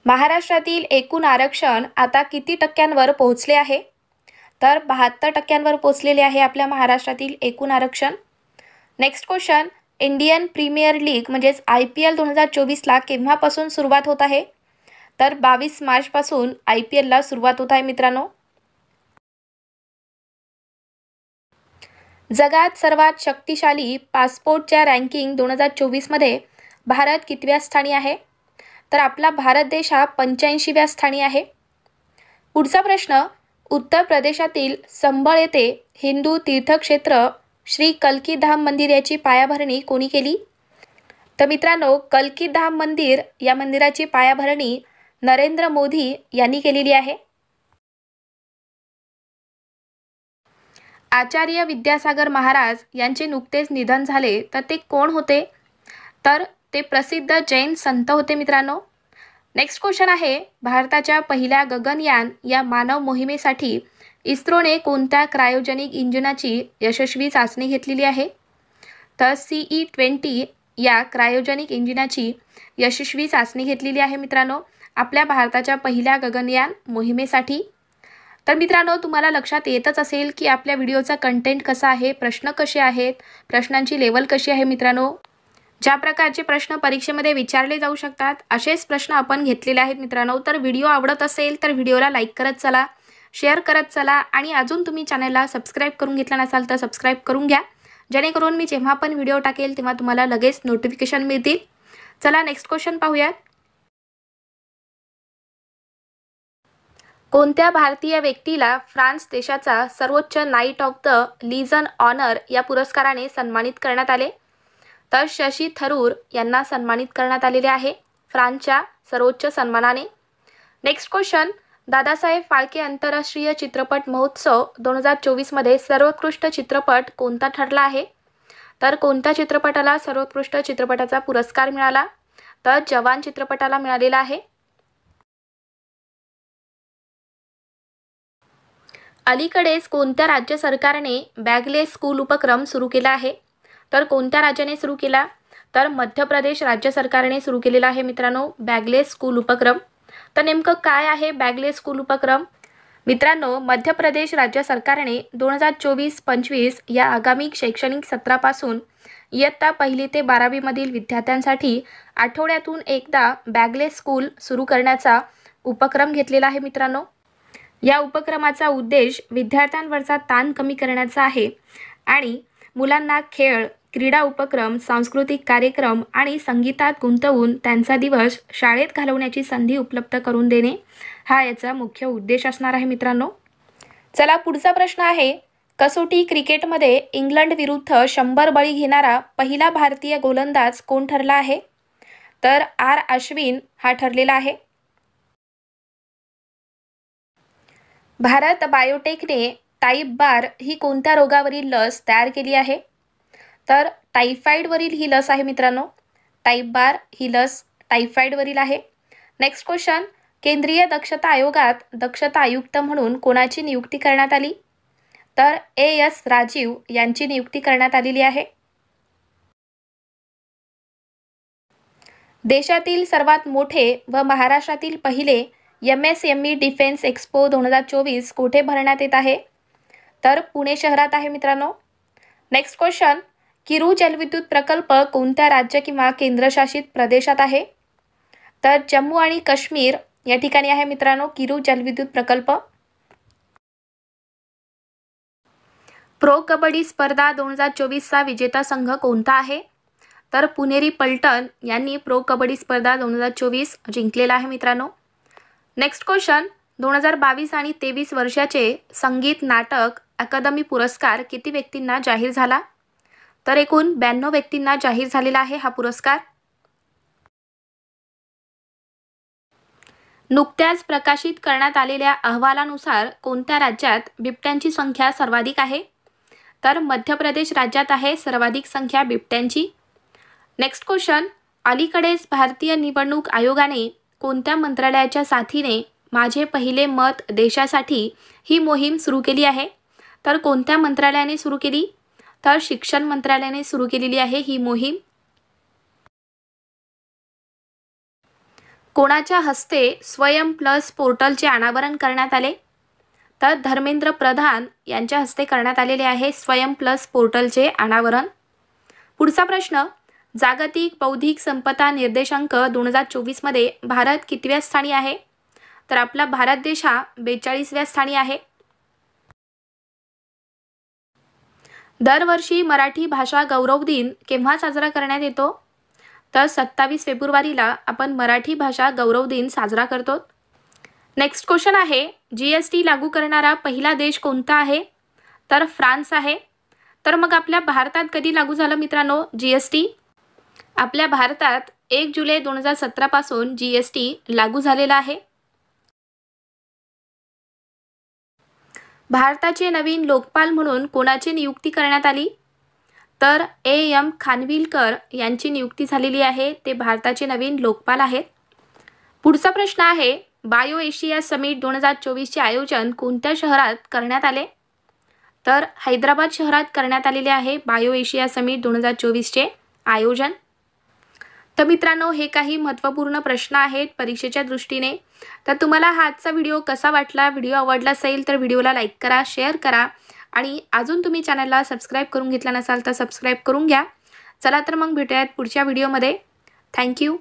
Speaker 1: महाराष्ट्रातील एकूण आरक्षण आता किती टक्क्यांवर पोहोचले आहे तर बहात्तर टक्क्यांवर पोचलेले आहे आपल्या महाराष्ट्रातील एकूण आरक्षण next question Indian premier league म्हणजेच आय पी एल दोन हजार चोवीसला केव्हापासून सुरुवात होत आहे तर बावीस मार्चपासून आय पी एलला सुरुवात होत आहे मित्रांनो जगात सर्वात शक्तिशाली पासपोर्टच्या रँकिंग दोन हजार चोवीसमध्ये भारत कितव्या स्थानी आहे तर आपला भारत देश हा पंच्याऐंशीव्या स्थानी आहे पुढचा प्रश्न उत्तर प्रदेशातील संबळ येथे हिंदू तीर्थक्षेत्र श्री कल्कीधाम मंदिर याची पायाभरणी कोणी केली तर मित्रांनो कल्कीधाम मंदिर या मंदिराची पायाभरणी नरेंद्र मोदी यांनी केलेली आहे आचार्य विद्यासागर महाराज यांचे नुकतेच निधन झाले तर ते कोण होते तर ते प्रसिद्ध जैन संत होते मित्रांनो नेक्स्ट क्वेश्चन आहे भारताच्या पहिल्या गगनयान या मानव मोहिमेसाठी इस्रोने कोणत्या क्रायोजनिक इंजिनाची यशस्वी चाचणी घेतलेली आहे तर सीई ट्वेंटी e या क्रायोजेनिक इंजिनाची यशस्वी चाचणी घेतलेली आहे मित्रांनो आपल्या भारताच्या पहिल्या गगनयान मोहिमेसाठी तर मित्रांनो तुम्हाला लक्षात येतच असेल की आपल्या व्हिडिओचा कंटेंट कसा आहे प्रश्न कसे आहेत प्रश्नांची लेवल कशी आहे मित्रांनो ज्या प्रकारचे प्रश्न परीक्षेमध्ये विचारले जाऊ शकतात असेच प्रश्न आपण घेतलेले आहेत मित्रांनो तर व्हिडिओ आवडत असेल तर व्हिडिओला लाईक करत चला शेअर करत चला आणि अजून तुम्ही चॅनलला सबस्क्राईब करून घेतला नसाल तर सबस्क्राईब करून घ्या जेणेकरून मी जेव्हा पण व्हिडिओ टाकेल तेव्हा तुम्हाला लगेच नोटिफिकेशन मिळतील चला नेक्स्ट क्वेश्चन पाहूयात कोणत्या भारतीय व्यक्तीला फ्रान्स देशाचा सर्वोच्च knight of the legion honour या पुरस्काराने सन्मानित करण्यात आले तर शशी थरूर यांना सन्मानित करण्यात आलेले आहे फ्रान्सच्या सर्वोच्च सन्मानाने नेक्स्ट क्वेश्चन दादासाहेब फाळके आंतरराष्ट्रीय चित्रपट महोत्सव दोन हजार चोवीसमध्ये सर्वोत्कृष्ट चित्रपट कोणता ठरला आहे तर कोणत्या चित्रपटाला सर्वोत्कृष्ट चित्रपटाचा पुरस्कार मिळाला तर जवान चित्रपटाला मिळालेला आहे अलीकडेच कोणत्या राज्य सरकारने बॅगलेस स्कूल उपक्रम सुरू केला आहे तर कोणत्या राज्याने सुरू केला तर मध्य प्रदेश राज्य सरकारने सुरू केलेला आहे मित्रांनो बॅगलेस स्कूल उपक्रम तर नेमकं काय आहे बॅगलेस स्कूल उपक्रम मित्रांनो मध्य प्रदेश राज्य सरकारने दोन हजार चोवीस पंचवीस या आगामी शैक्षणिक सत्रापासून इयत्ता पहिली ते बारावीमधील विद्यार्थ्यांसाठी आठवड्यातून एकदा बॅगलेस स्कूल सुरू करण्याचा उपक्रम घेतलेला आहे मित्रांनो या उपक्रमाचा उद्देश विद्यार्थ्यांवरचा ताण कमी करण्याचा आहे आणि मुलांना खेळ क्रीडा उपक्रम सांस्कृतिक कार्यक्रम आणि संगीतात गुंतवून त्यांचा दिवस शाळेत घालवण्याची संधी उपलब्ध करून देणे हा याचा मुख्य उद्देश असणार आहे मित्रांनो चला पुढचा प्रश्न आहे कसोटी क्रिकेटमध्ये इंग्लंड विरुद्ध शंभर बळी घेणारा पहिला भारतीय गोलंदाज कोण ठरला आहे तर आर अश्विन हा ठरलेला आहे भारत बायोटेकने टाईप बार ही कोणत्या रोगावरील लस तयार केली आहे तर टायफाईडवरील ही लस आहे मित्रांनो टाईप बार ही लस टायफाईडवरील आहे नेक्स्ट क्वेश्चन केंद्रीय दक्षता आयोगात दक्षता आयुक्त म्हणून कोणाची नियुक्ती करण्यात आली तर ए एस राजीव यांची नियुक्ती करण्यात आलेली आहे देशातील सर्वात मोठे व महाराष्ट्रातील पहिले M S M E defence expo दोन हजार चोवीस कुठे भरण्यात येत आहे तर पुणे शहरात आहे मित्रांनो नेक्स्ट क्वेश्चन किरू जलविद्युत प्रकल्प कोणत्या राज्य किंवा केंद्रशासित प्रदेशात आहे तर जम्मू आणि काश्मीर या ठिकाणी आहे मित्रांनो किरू जलविद्युत प्रकल्प प्रो कबड्डी स्पर्धा दोन हजार चोवीसचा विजेता संघ कोणता आहे तर पुणेरी पल्टन यांनी प्रो कबड्डी स्पर्धा दोन हजार चोवीस जिंकलेला आहे मित्रांनो नेक्स्ट क्वेश्चन दोन हजार बावीस आणि तेवीस वर्षाचे संगीत नाटक अकादमी पुरस्कार किती व्यक्तींना जाहीर झाला तर एकूण ब्याण्णव व्यक्तींना जाहीर झालेला आहे हा पुरस्कार नुकत्याच प्रकाशित करण्यात आलेल्या अहवालानुसार कोणत्या राज्यात बिबट्यांची संख्या सर्वाधिक आहे तर मध्य प्रदेश राज्यात आहे सर्वाधिक संख्या बिबट्यांची नेक्स्ट क्वेश्चन अलीकडेच भारतीय निवडणूक आयोगाने कोणत्या मंत्रालयाच्या साथीने माझे पहिले मत देशासाठी ही मोहीम सुरू केली आहे तर कोणत्या मंत्रालयाने सुरू केली तर शिक्षण मंत्रालयाने सुरू केलेली आहे ही मोहीम कोणाच्या हस्ते स्वयं प्लस पोर्टलचे अनावरण करण्यात आले तर धर्मेंद्र प्रधान यांच्या हस्ते करण्यात आलेले आहे स्वयं प्लस पोर्टलचे अनावरण पुढचा प्रश्न जागतिक बौद्धिक संपदा निर्देशांक दोन हजार चोवीसमध्ये भारत कितव्या स्थानी आहे तर आपला भारत देश हा बेचाळीसव्या स्थानी आहे दरवर्षी मराठी भाषा गौरव दिन केव्हा साजरा करण्यात येतो तर सत्तावीस फेब्रुवारीला आपण मराठी भाषा गौरव दिन साजरा करतो नेक्स्ट क्वेश्चन आहे जी एस टी लागू करणारा पहिला देश कोणता आहे तर फ्रान्स आहे तर मग आपल्या भारतात कधी लागू झालं मित्रांनो जी एस टी आपल्या भारतात एक जुलै दोन हजार सतरापासून जी एस टी लागू झालेला आहे भारताचे नवीन लोकपाल म्हणून कोणाची नियुक्ती करण्यात आली तर ए एम खानविलकर यांची नियुक्ती झालेली आहे ते भारताचे नवीन लोकपाल आहेत पुढचा प्रश्न आहे बायो एशिया समिट दोन हजार चोवीसचे आयोजन कोणत्या शहरात करण्यात आले तर हैदराबाद शहरात करण्यात आलेले आहे बायो एशिया समिट दोन हजार चोवीसचे आयोजन तर मित्रांनो हे काही महत्त्वपूर्ण प्रश्न आहेत परीक्षेच्या दृष्टीने तर तुम्हाला हा आजचा व्हिडिओ कसा वाटला व्हिडिओ आवडला असेल तर व्हिडिओला लाईक करा शेअर करा आणि अजून तुम्ही चॅनलला सबस्क्राईब करून घेतला नसाल तर सबस्क्राईब करून घ्या चला तर मग भेटूयात पुढच्या व्हिडिओमध्ये थँक्यू